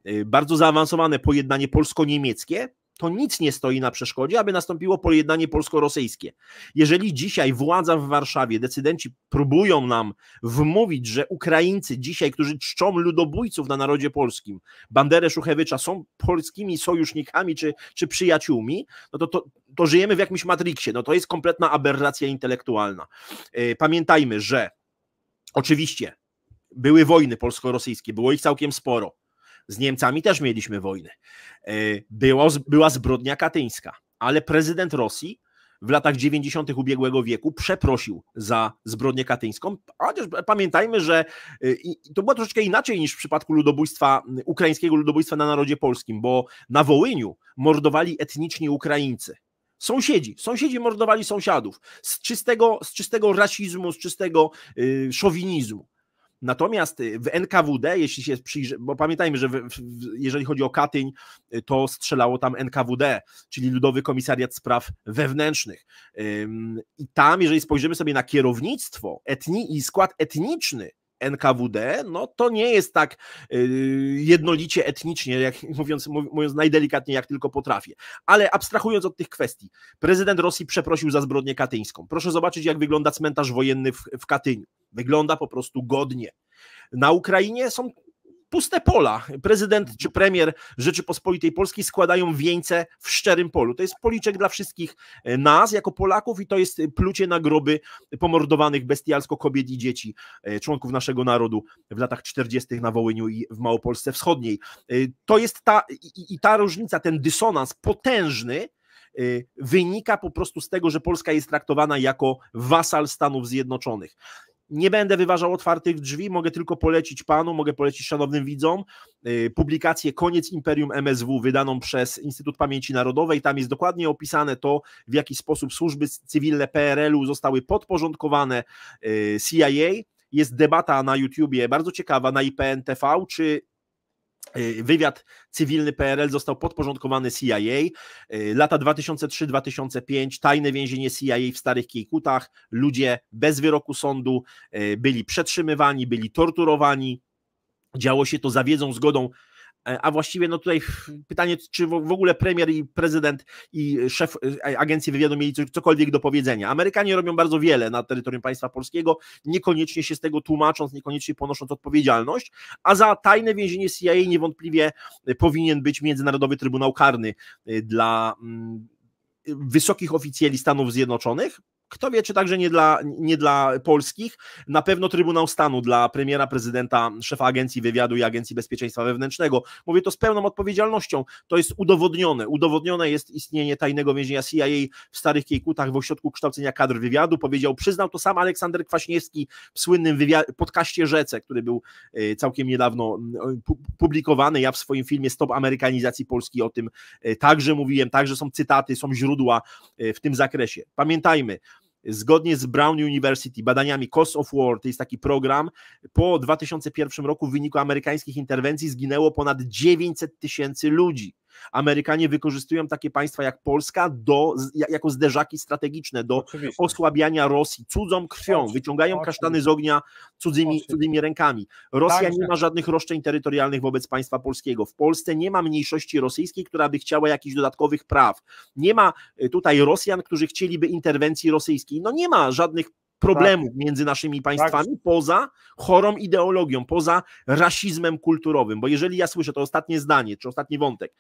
y, bardzo zaawansowane pojednanie polsko-niemieckie, to nic nie stoi na przeszkodzie, aby nastąpiło pojednanie polsko-rosyjskie. Jeżeli dzisiaj władza w Warszawie, decydenci próbują nam wmówić, że Ukraińcy dzisiaj, którzy czczą ludobójców na narodzie polskim, Banderę Szuchewicza, są polskimi sojusznikami czy, czy przyjaciółmi, no to, to, to żyjemy w jakimś matriksie. No to jest kompletna aberracja intelektualna. E, pamiętajmy, że oczywiście były wojny polsko-rosyjskie, było ich całkiem sporo z Niemcami też mieliśmy wojnę. E, było, była zbrodnia katyńska, ale prezydent Rosji w latach 90. ubiegłego wieku przeprosił za zbrodnię katyńską. Chociaż pamiętajmy, że e, to było troszeczkę inaczej niż w przypadku ludobójstwa, ukraińskiego ludobójstwa na narodzie polskim, bo na Wołyniu mordowali etniczni Ukraińcy. Sąsiedzi, sąsiedzi mordowali sąsiadów z czystego, z czystego rasizmu, z czystego yy, szowinizmu. Natomiast y, w NKWD, jeśli się przyjrzy, bo pamiętajmy, że w, w, jeżeli chodzi o Katyń, y, to strzelało tam NKWD, czyli Ludowy Komisariat Spraw Wewnętrznych. I tam, jeżeli spojrzymy sobie na kierownictwo etni i skład etniczny NKWD, no to nie jest tak y, jednolicie etnicznie, jak mówiąc, mówiąc najdelikatniej, jak tylko potrafię. Ale abstrahując od tych kwestii, prezydent Rosji przeprosił za zbrodnię katyńską. Proszę zobaczyć, jak wygląda cmentarz wojenny w, w Katyniu. Wygląda po prostu godnie. Na Ukrainie są puste pola. Prezydent czy mhm. premier Rzeczypospolitej Polskiej składają wieńce w szczerym polu. To jest policzek dla wszystkich e, nas jako Polaków i to jest e, plucie na groby pomordowanych bestialsko kobiet i dzieci, e, członków naszego narodu w latach 40. na Wołyniu i w Małopolsce Wschodniej. To jest ta, i, i ta różnica, ten dysonans potężny, wynika po prostu z tego, że Polska jest traktowana jako wasal Stanów Zjednoczonych. Nie będę wyważał otwartych drzwi, mogę tylko polecić panu, mogę polecić szanownym widzom y, publikację Koniec Imperium MSW, wydaną przez Instytut Pamięci Narodowej. Tam jest dokładnie opisane to, w jaki sposób służby cywilne PRL-u zostały podporządkowane y, CIA. Jest debata na YouTubie bardzo ciekawa na IPN TV, czy Y, wywiad cywilny PRL został podporządkowany CIA. Y, lata 2003-2005, tajne więzienie CIA w Starych Kiejkutach. Ludzie bez wyroku sądu y, byli przetrzymywani, byli torturowani. Działo się to za wiedzą, zgodą E, a właściwie no tutaj pytanie, czy w ogóle premier i prezydent i szef e, agencji wywiadu mieli cokolwiek do powiedzenia. Amerykanie robią bardzo wiele na terytorium państwa polskiego, niekoniecznie się z tego tłumacząc, niekoniecznie ponosząc odpowiedzialność, a za tajne więzienie CIA niewątpliwie e, powinien być Międzynarodowy Trybunał Karny dla mm, wysokich oficjeli Stanów Zjednoczonych, kto wie, czy także nie dla, nie dla polskich. Na pewno Trybunał Stanu dla premiera, prezydenta, szefa Agencji Wywiadu i Agencji Bezpieczeństwa Wewnętrznego. Mówię to z pełną odpowiedzialnością. To jest udowodnione. Udowodnione jest istnienie tajnego więzienia CIA w Starych Kiejkutach w Ośrodku Kształcenia Kadr Wywiadu. Powiedział, przyznał to sam Aleksander Kwaśniewski w słynnym wywiad- podcaście Rzece, który był e, całkiem niedawno publikowany. Ja w swoim filmie Stop Amerykanizacji Polski o tym e, także mówiłem. Także są cytaty, są źródła e, w tym zakresie. Pamiętajmy, Zgodnie z Brown University, badaniami Cost of War, to jest taki program, po 2001 roku w wyniku amerykańskich interwencji zginęło ponad 900 tysięcy ludzi. Amerykanie wykorzystują takie państwa jak Polska do, jako zderzaki strategiczne, do Oczywiście. osłabiania Rosji cudzą krwią, wyciągają kasztany z ognia cudzymi, cudzymi rękami. Rosja Także. nie ma żadnych roszczeń terytorialnych wobec państwa polskiego. W Polsce nie ma mniejszości rosyjskiej, która by chciała jakichś dodatkowych praw. Nie ma y, tutaj Rosjan, którzy chcieliby interwencji rosyjskiej. No nie ma żadnych problemów tak. między naszymi tak. państwami tak. poza chorą ideologią, poza rasizmem kulturowym. Bo jeżeli ja słyszę to ostatnie zdanie, czy ostatni wątek,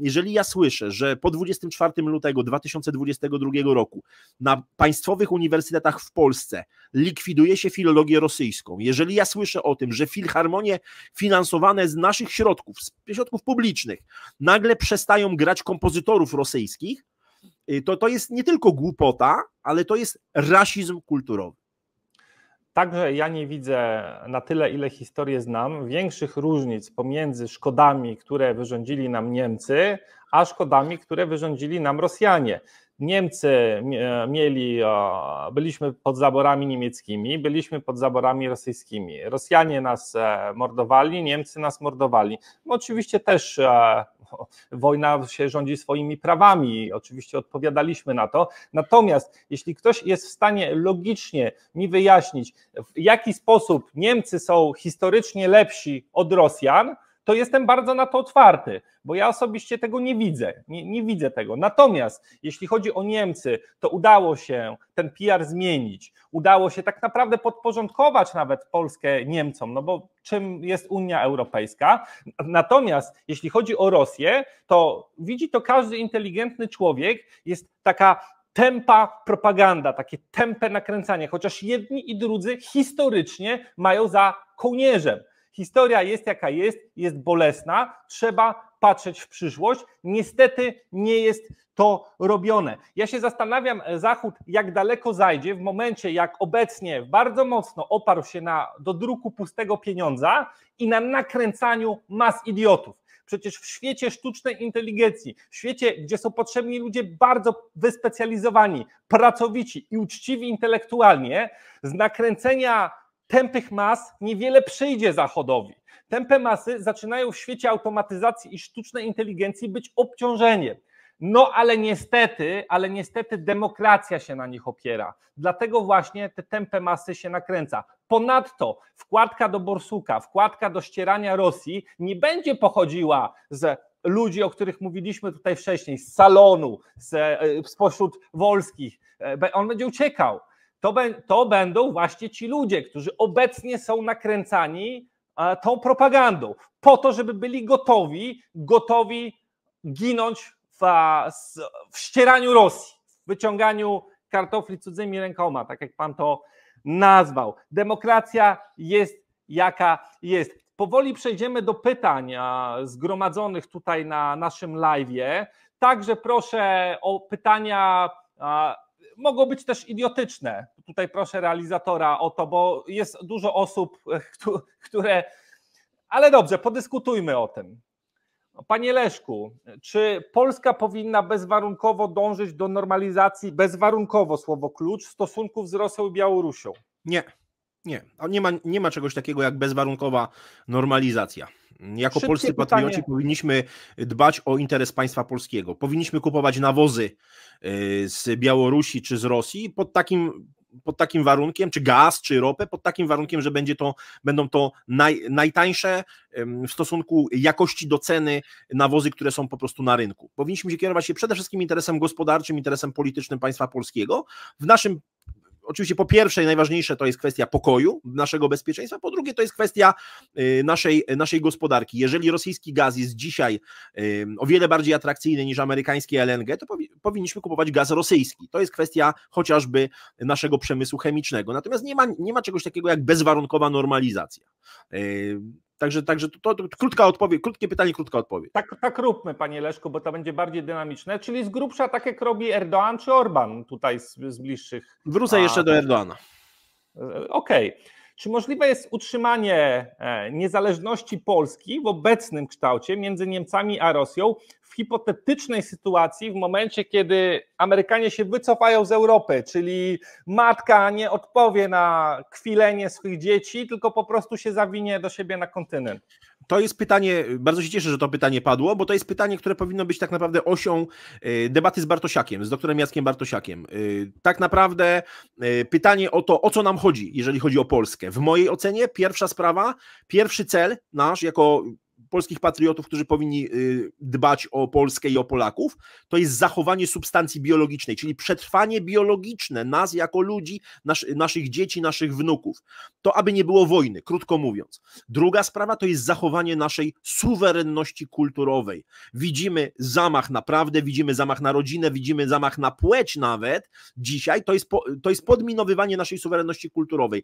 jeżeli ja słyszę, że po 24 lutego 2022 roku na państwowych uniwersytetach w Polsce likwiduje się filologię rosyjską, jeżeli ja słyszę o tym, że filharmonie finansowane z naszych środków, z środków publicznych, nagle przestają grać kompozytorów rosyjskich, Y, to, to jest nie tylko głupota, ale to jest rasizm kulturowy. Także ja nie widzę na tyle, ile historię znam, większych różnic pomiędzy szkodami, które wyrządzili nam Niemcy, a szkodami, które wyrządzili nam Rosjanie. Niemcy mieli, byliśmy pod zaborami niemieckimi, byliśmy pod zaborami rosyjskimi. Rosjanie nas e, mordowali, Niemcy nas mordowali. No oczywiście też e, wojna się rządzi swoimi prawami. Oczywiście odpowiadaliśmy na to. Natomiast jeśli ktoś jest w stanie logicznie mi wyjaśnić, w jaki sposób Niemcy są historycznie lepsi od Rosjan, to jestem bardzo na to otwarty, bo ja osobiście tego nie widzę. Nie, nie widzę tego. Natomiast jeśli chodzi o Niemcy, to udało się ten PR zmienić. Udało się tak naprawdę podporządkować nawet Polskę Niemcom, no bo czym jest Unia Europejska. Natomiast jeśli chodzi o Rosję, to widzi to każdy inteligentny człowiek, jest taka tempa propaganda, takie tempe nakręcanie, chociaż jedni i drudzy historycznie mają za kołnierzem. Historia jest jaka jest, jest bolesna, trzeba patrzeć w przyszłość. Niestety nie jest to robione. Ja się zastanawiam, e, Zachód, jak daleko zajdzie w momencie, jak obecnie bardzo mocno oparł się na dodruku pustego pieniądza i na nakręcaniu mas idiotów. Przecież w świecie sztucznej inteligencji, w świecie, gdzie są potrzebni ludzie bardzo wyspecjalizowani, pracowici i uczciwi intelektualnie, z nakręcenia tępych mas niewiele przyjdzie Zachodowi. Tempe masy zaczynają w świecie automatyzacji i sztucznej inteligencji być obciążeniem. No ale niestety, ale niestety demokracja się na nich opiera. Dlatego właśnie te tempę masy się nakręca. Ponadto wkładka do Borsuka, wkładka do ścierania Rosji nie będzie pochodziła z ludzi, o których mówiliśmy tutaj wcześniej, z salonu, z, e, spośród wolskich. E, on będzie uciekał to, to będą właśnie ci ludzie, którzy obecnie są nakręcani e, tą propagandą, po to, żeby byli gotowi, gotowi ginąć w, w ścieraniu Rosji, w wyciąganiu kartofli cudzymi rękoma, tak jak pan to nazwał. Demokracja jest jaka jest. Powoli przejdziemy do pytań zgromadzonych tutaj na naszym live. Także proszę o pytania mogą być też idiotyczne. Tutaj proszę realizatora o to, bo jest dużo osób, które. Ale dobrze, podyskutujmy o tym. Panie Leszku, czy Polska powinna bezwarunkowo dążyć do normalizacji, bezwarunkowo słowo klucz, stosunków z Rosją i Białorusią? Nie. Nie, nie ma, nie ma czegoś takiego jak bezwarunkowa normalizacja. Jako polscy pytanie. patrioci powinniśmy dbać o interes państwa polskiego. Powinniśmy kupować nawozy y, z Białorusi czy z Rosji pod takim, pod takim warunkiem, czy gaz, czy ropę, pod takim warunkiem, że będzie to, będą to naj, najtańsze w stosunku jakości do ceny nawozy, które są po prostu na rynku. Powinniśmy się kierować się przede wszystkim interesem gospodarczym, interesem politycznym państwa polskiego. W naszym oczywiście po pierwsze najważniejsze to jest kwestia pokoju, naszego bezpieczeństwa, po drugie to jest kwestia y, naszej, naszej gospodarki. Jeżeli rosyjski gaz jest dzisiaj y, o wiele bardziej atrakcyjny niż amerykański LNG, to powi powinniśmy kupować gaz rosyjski. To jest kwestia chociażby naszego przemysłu chemicznego. Natomiast nie ma, nie ma czegoś takiego jak bezwarunkowa normalizacja. Y, Także, także to, to, to, krótka odpowiedź, krótkie pytanie, krótka odpowiedź. Tak, tak róbmy, panie Leszku, bo to będzie bardziej dynamiczne. Czyli z grubsza tak jak robi Erdoğan czy Orban tutaj z, z bliższych. Wrócę A, jeszcze do Erdoana. E, e, okej. Okay. Czy możliwe jest utrzymanie e, niezależności Polski w obecnym kształcie między Niemcami a Rosją w hipotetycznej sytuacji, w momencie, kiedy Amerykanie się wycofają z Europy, czyli matka nie odpowie na kwilenie swoich dzieci, tylko po prostu się zawinie do siebie na kontynent? to jest pytanie, bardzo się cieszę, że to pytanie padło, bo to jest pytanie, które powinno być tak naprawdę osią e, debaty z Bartosiakiem, z doktorem Jackiem Bartosiakiem. E, tak naprawdę e, pytanie o to, o co nam chodzi, jeżeli chodzi o Polskę. W mojej ocenie pierwsza sprawa, pierwszy cel nasz jako polskich patriotów, którzy powinni y, dbać o Polskę i o Polaków, to jest zachowanie substancji biologicznej, czyli przetrwanie biologiczne nas jako ludzi, nas, naszych dzieci, naszych wnuków. To, aby nie było wojny, krótko mówiąc. Druga sprawa to jest zachowanie naszej suwerenności kulturowej. Widzimy zamach na prawdę, widzimy zamach na rodzinę, widzimy zamach na płeć nawet dzisiaj. To jest, po, to jest podminowywanie naszej suwerenności kulturowej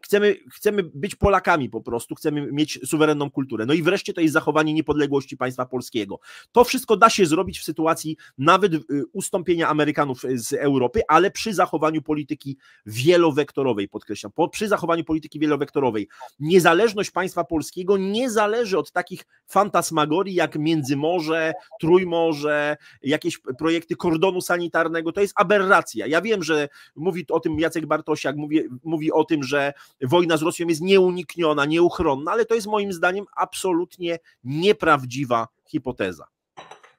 chcemy, chcemy być Polakami po prostu, chcemy mieć suwerenną kulturę. No i wreszcie to jest zachowanie niepodległości państwa polskiego. To wszystko da się zrobić w sytuacji nawet y, ustąpienia Amerykanów y, z Europy, ale przy zachowaniu polityki wielowektorowej, podkreślam, po, przy zachowaniu polityki wielowektorowej. Niezależność państwa polskiego nie zależy od takich fantasmagorii jak Międzymorze, Trójmorze, jakieś projekty kordonu sanitarnego. To jest aberracja. Ja wiem, że mówi o tym Jacek Bartosiak, mówi, mówi o tym, że wojna z Rosją jest nieunikniona, nieuchronna, ale to jest moim zdaniem absolutnie nieprawdziwa hipoteza.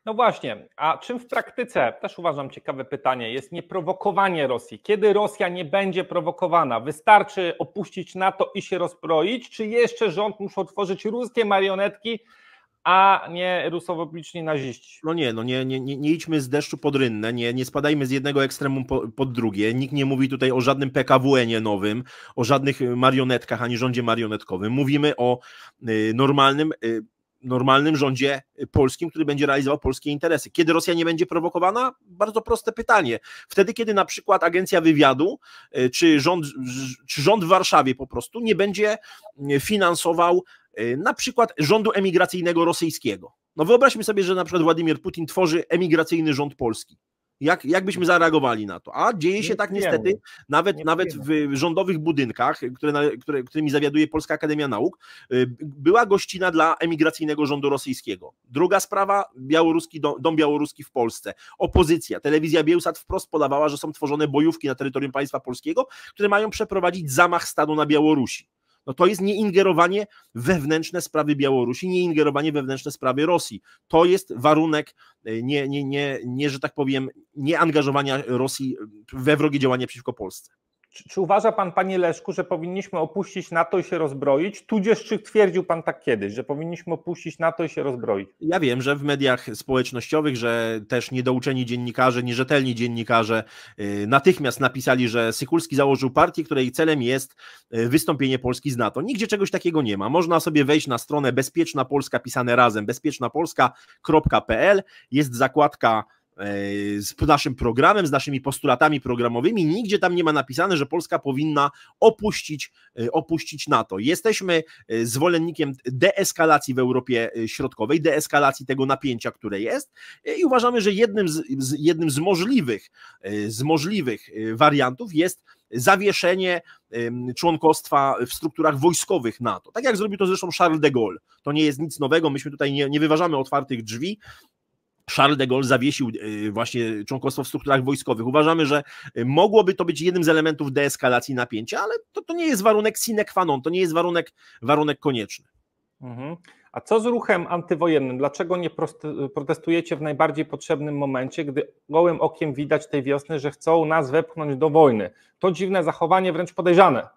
No właśnie, a czym w praktyce, też uważam ciekawe pytanie, jest nieprowokowanie Rosji? Kiedy Rosja nie będzie prowokowana? Wystarczy opuścić NATO i się rozproić, czy jeszcze rząd musi otworzyć ruskie marionetki, a nie rusowobliczni naziści. No nie, no nie, nie, nie, nie idźmy z deszczu pod rynnę, nie, nie spadajmy z jednego ekstremum po, pod drugie. Nikt nie mówi tutaj o żadnym PKWN-ie nowym, o żadnych y, marionetkach ani rządzie marionetkowym. Mówimy o y, normalnym. Y, normalnym rządzie y, polskim, który będzie realizował polskie interesy. Kiedy Rosja nie będzie prowokowana? Bardzo proste pytanie. Wtedy, kiedy na przykład agencja wywiadu, y, czy rząd, czy rząd w Warszawie po prostu nie będzie finansował Y, na przykład rządu emigracyjnego rosyjskiego. No wyobraźmy sobie, że na przykład Władimir Putin tworzy emigracyjny rząd polski. Jak, jak byśmy zareagowali na to? A dzieje się nie tak niestety nawet, nie nawet w rządowych budynkach, które, które, którymi zawiaduje Polska Akademia Nauk, y, była gościna dla emigracyjnego rządu rosyjskiego. Druga sprawa, białoruski, dom, dom białoruski w Polsce. Opozycja, telewizja Bielsat wprost podawała, że są tworzone bojówki na terytorium państwa polskiego, które mają przeprowadzić zamach stanu na Białorusi. No to jest nieingerowanie wewnętrzne sprawy Białorusi, nieingerowanie wewnętrzne sprawy Rosji. To jest warunek e, nie, nie, nie, nie że tak powiem, nieangażowania Rosji we wrogie działania przeciwko Polsce. Czy, czy, uważa pan, panie Leszku, że powinniśmy opuścić NATO i się rozbroić? Tudzież czy twierdził pan tak kiedyś, że powinniśmy opuścić NATO i się rozbroić? Ja wiem, że w mediach społecznościowych, że też niedouczeni dziennikarze, nierzetelni dziennikarze y, natychmiast napisali, że Sykulski założył partię, której celem jest y, wystąpienie Polski z NATO. Nigdzie czegoś takiego nie ma. Można sobie wejść na stronę Bezpieczna Polska, pisane razem, bezpiecznapolska.pl. Jest zakładka E, z naszym programem, z naszymi postulatami programowymi. Nigdzie tam nie ma napisane, że Polska powinna opuścić, e, opuścić NATO. Jesteśmy e, zwolennikiem deeskalacji w Europie Środkowej, deeskalacji tego napięcia, które jest i uważamy, że jednym z, z jednym z, możliwych, z możliwych wariantów jest zawieszenie członkostwa w strukturach wojskowych NATO. Tak jak zrobił to zresztą Charles de Gaulle. To nie jest nic nowego, myśmy tutaj nie, nie wyważamy otwartych drzwi. Charles de Gaulle zawiesił e, właśnie członkostwo w strukturach wojskowych. Uważamy, że e, mogłoby to być jednym z elementów deeskalacji napięcia, ale to, to nie jest warunek sine qua non, to nie jest warunek, warunek konieczny. Mhm. A co z ruchem antywojennym? Dlaczego nie e, protestujecie w najbardziej potrzebnym momencie, gdy gołym okiem widać tej wiosny, że chcą nas wepchnąć do wojny? To dziwne zachowanie, wręcz podejrzane.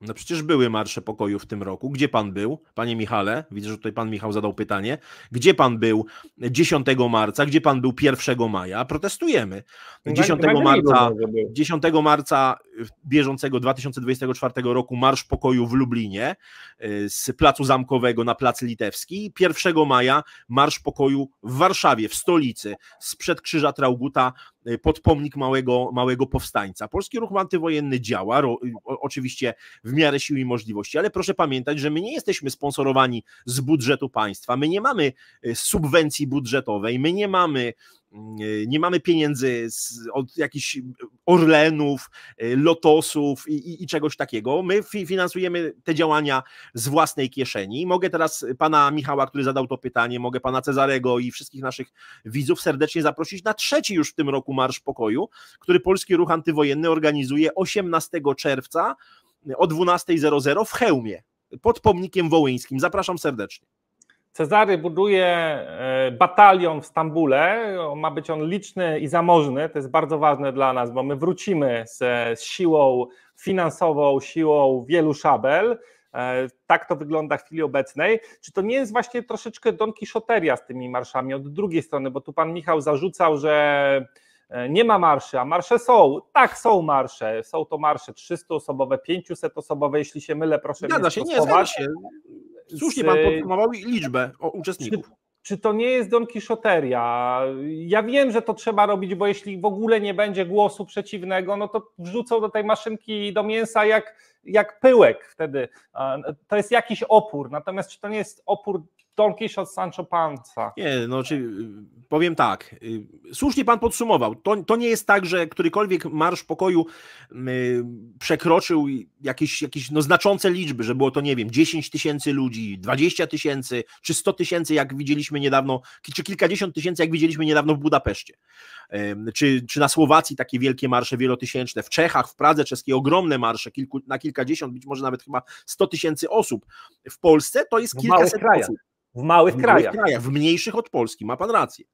No przecież były marsze pokoju w tym roku. Gdzie pan był, panie Michale? Widzę, że tutaj pan Michał zadał pytanie. Gdzie pan był 10 marca? Gdzie pan był 1 maja? Protestujemy. 10 marca, 10 marca bieżącego 2024 roku Marsz Pokoju w Lublinie e, z Placu Zamkowego na Plac Litewski. 1 maja Marsz Pokoju w Warszawie, w stolicy, sprzed Krzyża Trauguta e, pod pomnik małego, małego powstańca. Polski ruch antywojenny działa, ro, y, oczywiście w miarę sił i możliwości, ale proszę pamiętać, że my nie jesteśmy sponsorowani z budżetu państwa, my nie mamy e, subwencji budżetowej, my nie mamy E, nie mamy pieniędzy z, od jakichś e, Orlenów, e, Lotosów i, i, i czegoś takiego. My fi finansujemy te działania z własnej kieszeni. Mogę teraz pana Michała, który zadał to pytanie, mogę pana Cezarego i wszystkich naszych widzów serdecznie zaprosić na trzeci już w tym roku Marsz Pokoju, który Polski Ruch Antywojenny organizuje 18 czerwca o 12.00 w Chełmie pod pomnikiem wołyńskim. Zapraszam serdecznie. Cezary buduje e, batalion w Stambule. Ma być on liczny i zamożny. To jest bardzo ważne dla nas, bo my wrócimy z, z siłą finansową, siłą wielu szabel. E, tak to wygląda w chwili obecnej. Czy to nie jest właśnie troszeczkę Don Kiszoteria z tymi marszami od drugiej strony? Bo tu pan Michał zarzucał, że e, nie ma marszy, a marsze są. Tak, są marsze. Są to marsze 300-osobowe, 500-osobowe, jeśli się mylę, proszę Zgadza mnie się, nie, się. Słusznie z... pan y, podsumował liczbę uczestników. Czy, czy to nie jest Don Ja wiem, że to trzeba robić, bo jeśli w ogóle nie będzie głosu przeciwnego, no to wrzucą do tej maszynki do mięsa jak jak pyłek wtedy. To jest jakiś opór, natomiast czy to nie jest opór Don od Sancho Panza. Nie, no czy powiem tak. Y, słusznie pan podsumował. To, to nie jest tak, że którykolwiek marsz pokoju y, przekroczył jakieś, jakieś no, znaczące liczby, że było to, nie wiem, 10 tysięcy ludzi, 20 tysięcy, czy 100 tysięcy, jak widzieliśmy niedawno, czy kilkadziesiąt tysięcy, jak widzieliśmy niedawno w Budapeszcie. czy, czy na Słowacji takie wielkie marsze wielotysięczne, w Czechach, w Pradze czeskiej ogromne marsze kilku, na kilku kilkadziesiąt, być może nawet chyba 100 tysięcy osób. W Polsce to jest kilkaset no osób. W małych, w małych krajach. krajach. W mniejszych od Polski, ma pan rację.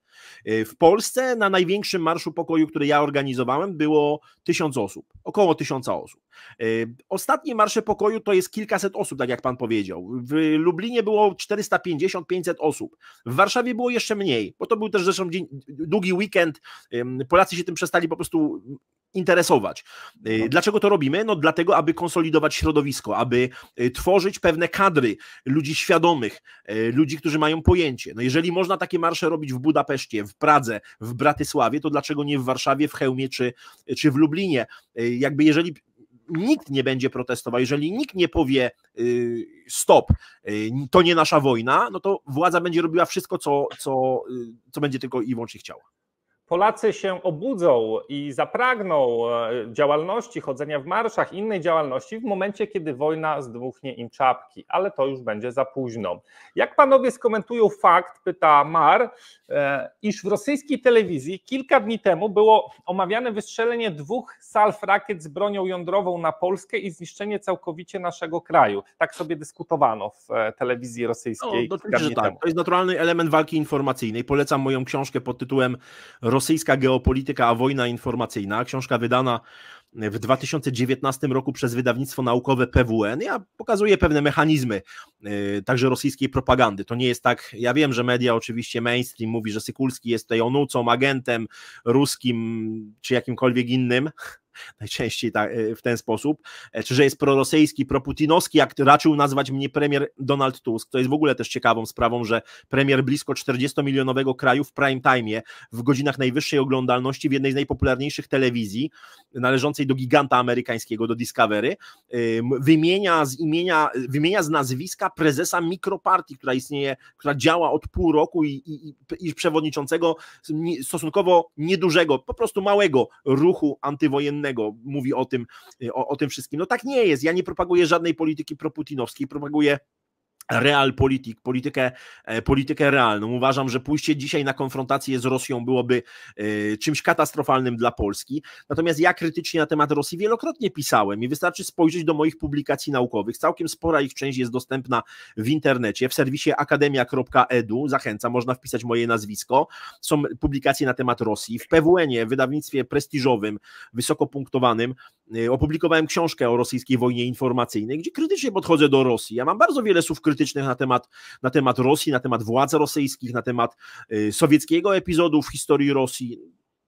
E, w Polsce na największym Marszu Pokoju, który ja organizowałem, było tysiąc osób, około tysiąca osób. E, ostatnie Marsze Pokoju to jest kilkaset osób, tak jak pan powiedział. W Lublinie było 450-500 osób. W Warszawie było jeszcze mniej, bo to był też zresztą dzień, długi weekend. Polacy się tym przestali po prostu interesować. Y, no. Dlaczego to robimy? No dlatego, aby konsolidować środowisko, aby y, tworzyć pewne kadry ludzi świadomych, y, ludzi, którzy mają pojęcie. No jeżeli można takie marsze robić w Budapeszcie, w Pradze, w Bratysławie, to dlaczego nie w Warszawie, w Chełmie czy, czy w Lublinie? Jakby jeżeli nikt nie będzie protestował, jeżeli nikt nie powie stop, to nie nasza wojna, no to władza będzie robiła wszystko, co, co, co będzie tylko i wyłącznie chciała. Polacy się obudzą i zapragną e, działalności, chodzenia w marszach, innej działalności w momencie, kiedy wojna zdmuchnie im czapki, ale to już będzie za późno. Jak panowie skomentują fakt, pyta Mar, e, iż w rosyjskiej telewizji kilka dni temu było omawiane wystrzelenie dwóch salw rakiet z bronią jądrową na Polskę i zniszczenie całkowicie naszego kraju. Tak sobie dyskutowano w e, telewizji rosyjskiej. No, dotyczy, tak. To jest naturalny element walki informacyjnej. Polecam moją książkę pod tytułem Rosyjska geopolityka a wojna informacyjna, książka wydana w 2019 roku przez wydawnictwo naukowe PWN. Ja pokazuję pewne mechanizmy y, także rosyjskiej propagandy. To nie jest tak, ja wiem, że media oczywiście mainstream mówi, że Sykulski jest tej onucą, agentem ruskim czy jakimkolwiek innym, najczęściej tak, w ten sposób, e, czy że jest prorosyjski, proputinowski, jak raczył nazwać mnie premier Donald Tusk. To jest w ogóle też ciekawą sprawą, że premier blisko 40-milionowego kraju w prime time, w godzinach najwyższej oglądalności w jednej z najpopularniejszych telewizji, należącej do giganta amerykańskiego, do Discovery, e, wymienia z imienia, wymienia z nazwiska prezesa mikropartii, która istnieje, która działa od pół roku i, i, i przewodniczącego stosunkowo niedużego, po prostu małego ruchu antywojennego innego mówi o tym, y, o, o tym wszystkim. No tak nie jest. Ja nie propaguję żadnej polityki proputinowskiej, propaguję realpolitik, politykę, e, politykę realną. Uważam, że pójście dzisiaj na konfrontację z Rosją byłoby e, czymś katastrofalnym dla Polski. Natomiast ja krytycznie na temat Rosji wielokrotnie pisałem i wystarczy spojrzeć do moich publikacji naukowych. Całkiem spora ich część jest dostępna w internecie, w serwisie akademia.edu. Zachęcam, można wpisać moje nazwisko. Są publikacje na temat Rosji. W PWN-ie, wydawnictwie prestiżowym, wysoko punktowanym, Y, opublikowałem książkę o rosyjskiej wojnie informacyjnej, gdzie krytycznie podchodzę do Rosji. Ja mam bardzo wiele słów krytycznych na temat, na temat Rosji, na temat władz rosyjskich, na temat y, sowieckiego epizodu w historii Rosji.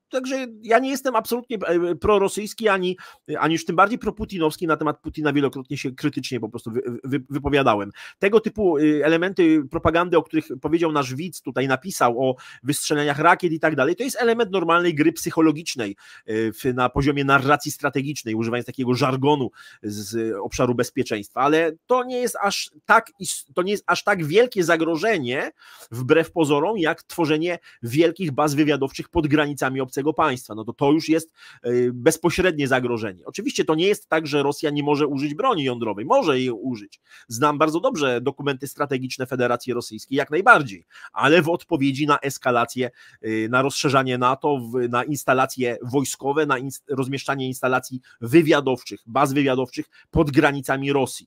Także ja nie jestem absolutnie e, prorosyjski ani, ani już tym bardziej proputinowski. Na temat Putina wielokrotnie się krytycznie po prostu wy, wy, wypowiadałem. Tego typu y, elementy propagandy, o których powiedział nasz widz, tutaj napisał o wystrzeleniach rakiet i tak dalej, to jest element normalnej gry psychologicznej y, na poziomie narracji strategicznej, używając takiego żargonu z obszaru bezpieczeństwa. Ale to nie jest aż tak, to nie jest aż tak wielkie zagrożenie, wbrew pozorom, jak tworzenie wielkich baz wywiadowczych pod granicami obcego tego państwa. No to to już jest y, bezpośrednie zagrożenie. Oczywiście to nie jest tak, że Rosja nie może użyć broni jądrowej. Może jej użyć. Znam bardzo dobrze dokumenty strategiczne Federacji Rosyjskiej, jak najbardziej, ale w odpowiedzi na eskalację, y, na rozszerzanie NATO, na instalacje wojskowe, na rozmieszczanie instalacji wywiadowczych, baz wywiadowczych pod granicami Rosji.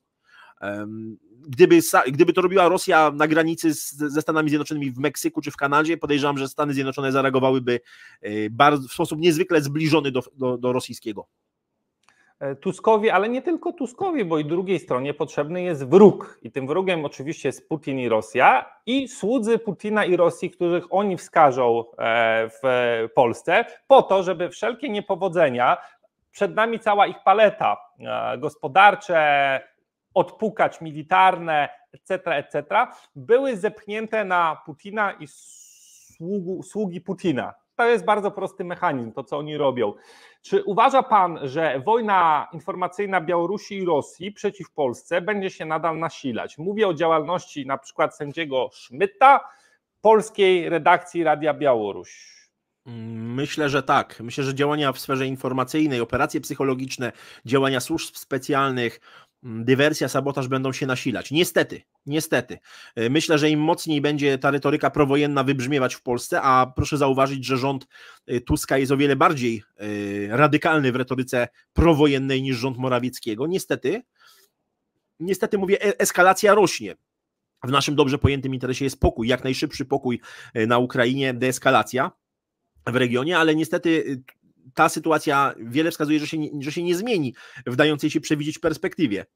Gdyby, gdyby to robiła Rosja na granicy z, ze Stanami Zjednoczonymi w Meksyku czy w Kanadzie, podejrzewam, że Stany Zjednoczone zareagowałyby e, bardzo, w sposób niezwykle zbliżony do, do, do rosyjskiego. E, Tuskowi, ale nie tylko Tuskowi, bo i drugiej stronie potrzebny jest wróg. I tym wrogiem oczywiście jest Putin i Rosja i słudzy Putina i Rosji, których oni wskażą e, w Polsce, po to, żeby wszelkie niepowodzenia, przed nami cała ich paleta gospodarcze, odpukać militarne, etc., etc., były zepchnięte na Putina i sługu, sługi Putina. To jest bardzo prosty mechanizm, to co oni robią. Czy uważa pan, że wojna informacyjna Białorusi i Rosji przeciw Polsce będzie się nadal nasilać? Mówię o działalności na przykład sędziego Szmyta, polskiej redakcji Radia Białoruś. Myślę, że tak. Myślę, że działania w sferze informacyjnej, operacje psychologiczne, działania służb specjalnych, Mm, dywersja, sabotaż będą się nasilać. Niestety, niestety. E, myślę, że im mocniej będzie ta retoryka prowojenna wybrzmiewać w Polsce, a proszę zauważyć, że rząd e, Tuska jest o wiele bardziej e, radykalny w retoryce prowojennej niż rząd Morawieckiego. Niestety, niestety mówię, eskalacja rośnie. W naszym dobrze pojętym interesie jest pokój, jak najszybszy pokój na Ukrainie, deeskalacja w regionie, ale niestety ta sytuacja wiele wskazuje, że się, że się nie zmieni w dającej się przewidzieć perspektywie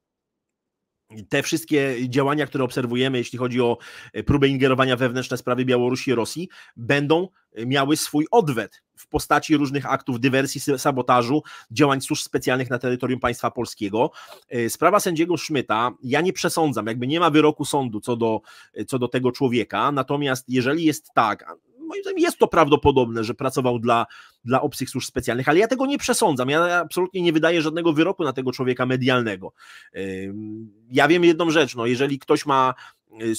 te wszystkie działania, które obserwujemy, jeśli chodzi o e, próbę ingerowania wewnętrzne sprawy Białorusi i Rosji, będą e, miały swój odwet w postaci różnych aktów dywersji, sabotażu, działań służb specjalnych na terytorium państwa polskiego. E, sprawa sędziego Szmyta, ja nie przesądzam, jakby nie ma wyroku sądu co do, co do tego człowieka, natomiast jeżeli jest tak, moim zdaniem jest to prawdopodobne, że pracował dla, dla obcych służb specjalnych, ale ja tego nie przesądzam. Ja absolutnie nie wydaję żadnego wyroku na tego człowieka medialnego. Ja wiem jedną rzecz, no, jeżeli ktoś ma y,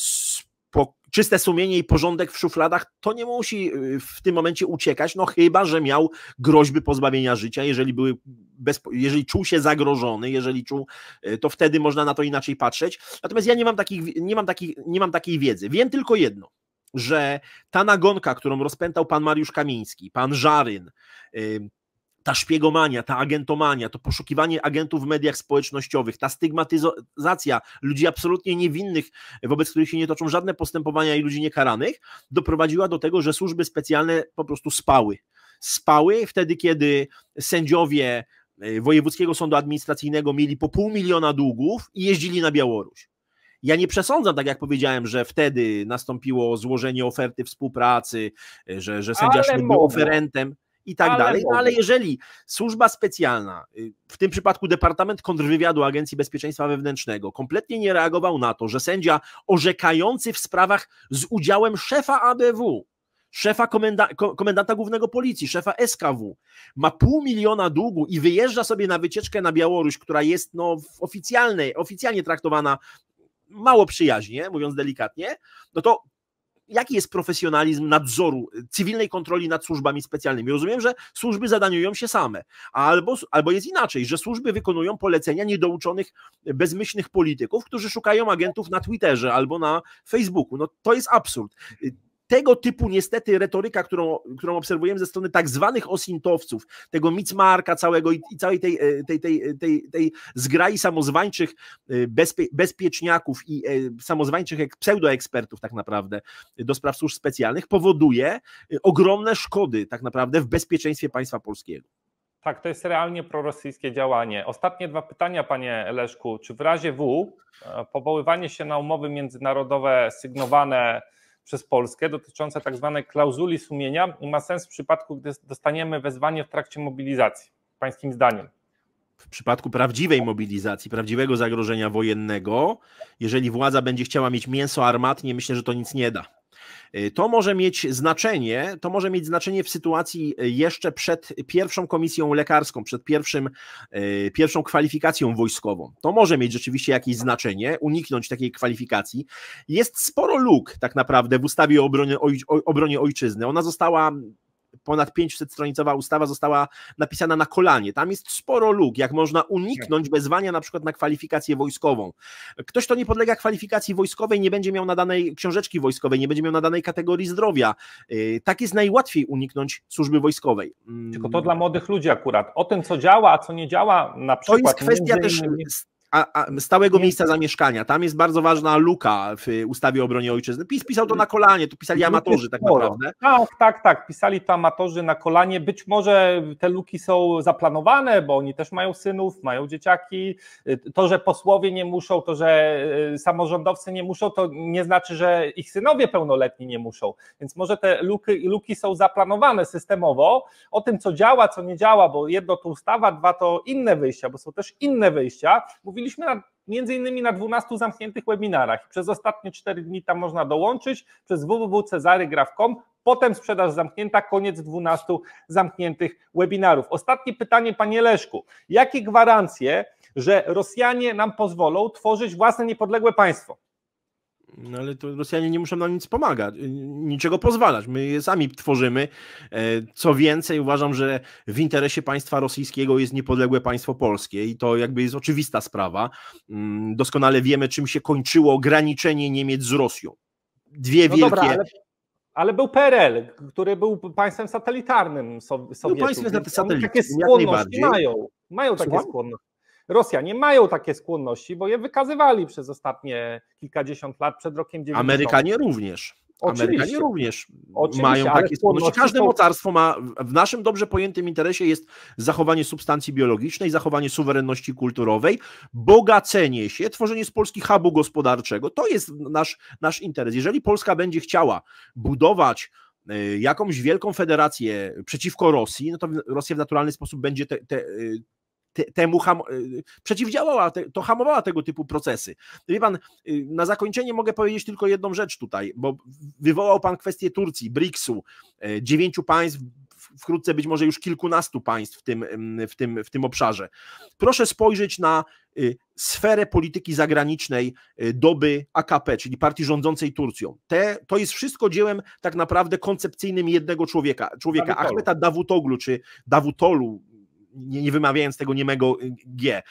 czyste sumienie i porządek w szufladach, to nie musi y, w tym momencie uciekać, no chyba, że miał groźby pozbawienia życia, jeżeli, były bez, jeżeli czuł się zagrożony, jeżeli czuł, y, to wtedy można na to inaczej patrzeć. Natomiast ja nie mam, takich, nie, mam takich, nie mam takiej wiedzy. Wiem tylko jedno, że ta nagonka, którą rozpętał pan Mariusz Kamiński, pan Żaryn, y, ta szpiegomania, ta agentomania, to poszukiwanie agentów w mediach społecznościowych, ta stygmatyzacja ludzi absolutnie niewinnych, wobec których się nie toczą żadne postępowania i ludzi niekaranych, doprowadziła do tego, że służby specjalne po prostu spały. Spały wtedy, kiedy sędziowie y, Wojewódzkiego Sądu Administracyjnego mieli po pół miliona długów i jeździli na Białoruś. Ja nie przesądzam, tak jak powiedziałem, że wtedy nastąpiło złożenie oferty współpracy, e, że, że sędzia Szmyt był oferentem i tak ale dalej. Ale jeżeli służba specjalna, y, w tym przypadku Departament Kontrwywiadu Agencji Bezpieczeństwa Wewnętrznego, kompletnie nie reagował na to, że sędzia orzekający w sprawach z udziałem szefa ABW, szefa komenda, komendanta głównego policji, szefa SKW, ma pół miliona długu i wyjeżdża sobie na wycieczkę na Białoruś, która jest no, oficjalnej, oficjalnie traktowana mało przyjaźnie, mówiąc delikatnie, no to jaki jest profesjonalizm nadzoru, y, cywilnej kontroli nad służbami specjalnymi. Rozumiem, że służby zadaniują się same, albo, albo jest inaczej, że służby wykonują polecenia niedouczonych, y, bezmyślnych polityków, którzy szukają agentów na Twitterze albo na Facebooku. No to jest absurd. Y, tego typu niestety retoryka, którą, którą obserwujemy ze strony tak zwanych osintowców, tego Mitzmarka całego i, i całej tej, e, tej, tej, e, tej, tej zgrai samozwańczych e, bezpie, bezpieczniaków i samozwańczych pseudoekspertów tak naprawdę do spraw służb specjalnych powoduje ogromne szkody tak naprawdę w bezpieczeństwie państwa polskiego. Tak, to jest realnie prorosyjskie działanie. Ostatnie dwa pytania, panie Leszku. Czy w razie W powoływanie się na umowy międzynarodowe sygnowane przez Polskę dotyczące tak zwanej klauzuli sumienia ma sens w przypadku, gdy dostaniemy wezwanie w trakcie mobilizacji, pańskim zdaniem? w przypadku prawdziwej mobilizacji, prawdziwego zagrożenia wojennego, jeżeli władza będzie chciała mieć mięso armatnie, myślę, że to nic nie da. Y, to może mieć znaczenie, to może mieć znaczenie w sytuacji y, jeszcze przed pierwszą komisją lekarską, przed pierwszym, y, pierwszą kwalifikacją wojskową. To może mieć rzeczywiście jakieś znaczenie, uniknąć takiej kwalifikacji. Jest sporo luk tak naprawdę w ustawie o obronie, o obronie ojczyzny. Ona została ponad 500-stronicowa ustawa została napisana na kolanie. Tam jest sporo luk, jak można uniknąć tak. wezwania na przykład na kwalifikację wojskową. Ktoś, kto nie podlega kwalifikacji wojskowej, nie będzie miał nadanej książeczki wojskowej, nie będzie miał nadanej kategorii zdrowia. Y, tak jest najłatwiej uniknąć służby wojskowej. Mm. Tylko to dla młodych ludzi akurat. O tym, co działa, a co nie działa na przykład. To jest kwestia też a, a stałego miejsca zamieszkania. Tam jest bardzo ważna luka w ustawie o obronie ojczyzny. PiS pisał to na kolanie, to pisali amatorzy tak naprawdę. Tak, tak, tak. Pisali to amatorzy na kolanie. Być może te luki są zaplanowane, bo oni też mają synów, mają dzieciaki. To, że posłowie nie muszą, to, że e, samorządowcy nie muszą, to nie znaczy, że ich synowie pełnoletni nie muszą. Więc może te luki, luki są zaplanowane systemowo. O tym, co działa, co nie działa, bo jedno to ustawa, dwa to inne wyjścia, bo są też inne wyjścia. Mówi mówiliśmy na, między innymi na 12 zamkniętych webinarach. Przez ostatnie 4 dni tam można dołączyć przez www.cezarygraf.com. potem sprzedaż zamknięta, koniec 12 zamkniętych webinarów. Ostatnie pytanie, panie Leszku. Jakie gwarancje, że Rosjanie nam pozwolą tworzyć własne niepodległe państwo? No ale to Rosjanie nie muszą nam nic pomagać, y, niczego pozwalać. My je sami tworzymy. E, co więcej, uważam, że w interesie państwa rosyjskiego jest niepodległe państwo polskie i to jakby jest oczywista sprawa. Mm, doskonale wiemy, czym się kończyło graniczenie Niemiec z Rosją. Dwie no wielkie. Dobra, ale... Ale był PRL, który był państwem satelitarnym Sowietów. Był państwem satelitarnym. Takie skłonności mają. Mają takie Słucham? skłonności. Rosjanie mają takie skłonności, bo je wykazywali przez ostatnie kilkadziesiąt lat przed rokiem 90. Amerykanie również. Oczywiście. Amerykanie również Oczywiście, mają takie skłonności. Każde mocarstwo ma, w naszym dobrze pojętym interesie jest zachowanie substancji biologicznej, zachowanie suwerenności kulturowej, bogacenie się, tworzenie z Polski hubu gospodarczego. To jest nasz, nasz interes. Jeżeli Polska będzie chciała budować e, jakąś wielką federację przeciwko Rosji, no to Rosja w naturalny sposób będzie te, te, e, temu ham, y, przeciwdziałała, to hamowała tego typu procesy. Wie pan, y, na zakończenie mogę powiedzieć tylko jedną rzecz tutaj, bo wywołał pan kwestię Turcji, BRICS-u, e, dziewięciu państw, wkrótce być może już kilkunastu państw w tym, w tym, w tym obszarze. Proszę spojrzeć na y, sferę polityki zagranicznej e, doby AKP, czyli partii rządzącej Turcją. Te, to jest wszystko dziełem tak naprawdę koncepcyjnym jednego człowieka, człowieka Ahmeta Davutoglu, czy Davutolu, nie, nie wymawiając tego niemego y, G.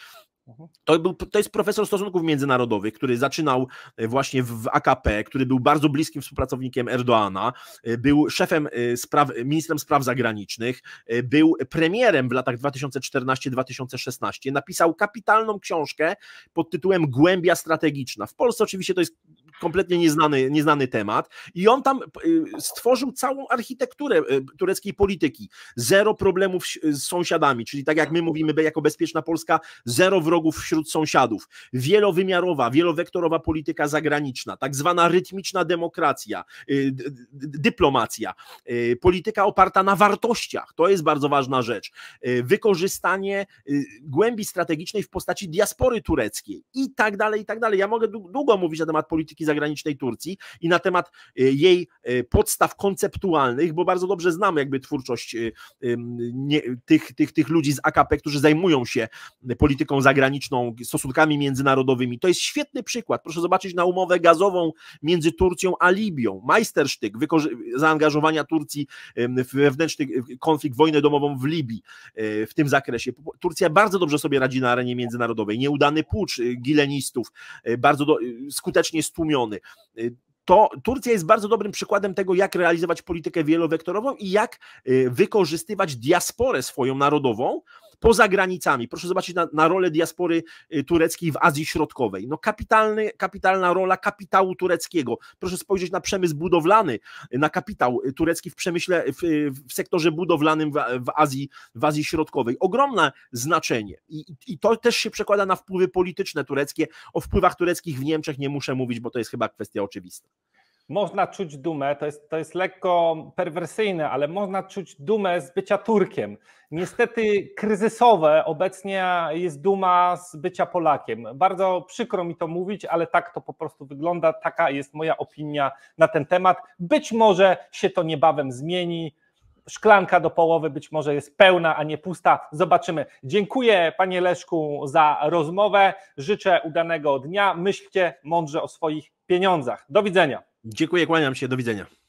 Mhm. To, był, to jest profesor stosunków międzynarodowych, który zaczynał y, właśnie w AKP, który był bardzo bliskim współpracownikiem Erdoana, y, był szefem spraw, ministrem spraw zagranicznych, był premierem w latach 2014-2016. Napisał kapitalną książkę pod tytułem Głębia strategiczna. W Polsce oczywiście to jest kompletnie nieznany, nieznany temat i on tam y, stworzył całą architekturę y, tureckiej polityki. Zero problemów z sąsiadami, czyli tak jak my mówimy jako bezpieczna Polska, zero wrogów wśród sąsiadów. Wielowymiarowa, wielowektorowa polityka zagraniczna, tak zwana rytmiczna demokracja, y, dyplomacja, polityka oparta na wartościach. To jest bardzo ważna rzecz. Wykorzystanie głębi strategicznej w postaci diaspory tureckiej i tak dalej, i tak dalej. Ja mogę długo mówić na temat polityki zagranicznej Turcji i na temat y, jej y, podstaw konceptualnych, bo bardzo dobrze znam jakby twórczość y, nie, tych, tych, tych ludzi z AKP, którzy zajmują się polityką zagraniczną, stosunkami międzynarodowymi. To jest świetny przykład. Proszę zobaczyć na umowę gazową między Turcją a Libią. Majstersztyk zaangażowania Turcji w wewnętrzny konflikt, wojnę domową w Libii w tym zakresie. Turcja bardzo dobrze sobie radzi na arenie międzynarodowej. Nieudany pucz gilenistów, bardzo do, skutecznie stłumiony Y, to Turcja jest bardzo dobrym przykładem tego, jak realizować politykę wielowektorową i jak y, wykorzystywać diasporę swoją narodową, poza granicami. Proszę zobaczyć na, na rolę diaspory y, tureckiej w Azji Środkowej. No kapitalny, kapitalna rola kapitału tureckiego. Proszę spojrzeć na przemysł budowlany, y, na kapitał y, turecki w przemyśle, w, w sektorze budowlanym w, w, Azji, w Azji Środkowej. Ogromne znaczenie I, i to też się przekłada na wpływy polityczne tureckie. O wpływach tureckich w Niemczech nie muszę mówić, bo to jest chyba kwestia oczywista można czuć dumę, to jest, to jest lekko perwersyjne, ale można czuć dumę z bycia Turkiem. Niestety kryzysowe obecnie jest duma z bycia Polakiem. Bardzo przykro mi to mówić, ale tak to po prostu wygląda, taka jest moja opinia na ten temat. Być może się to niebawem zmieni. Szklanka do połowy być może jest pełna, a nie pusta. Zobaczymy. Dziękuję panie Leszku za rozmowę. Życzę udanego dnia. Myślcie mądrze o swoich pieniądzach. Do widzenia. Dziękuję, kłaniam się, do widzenia.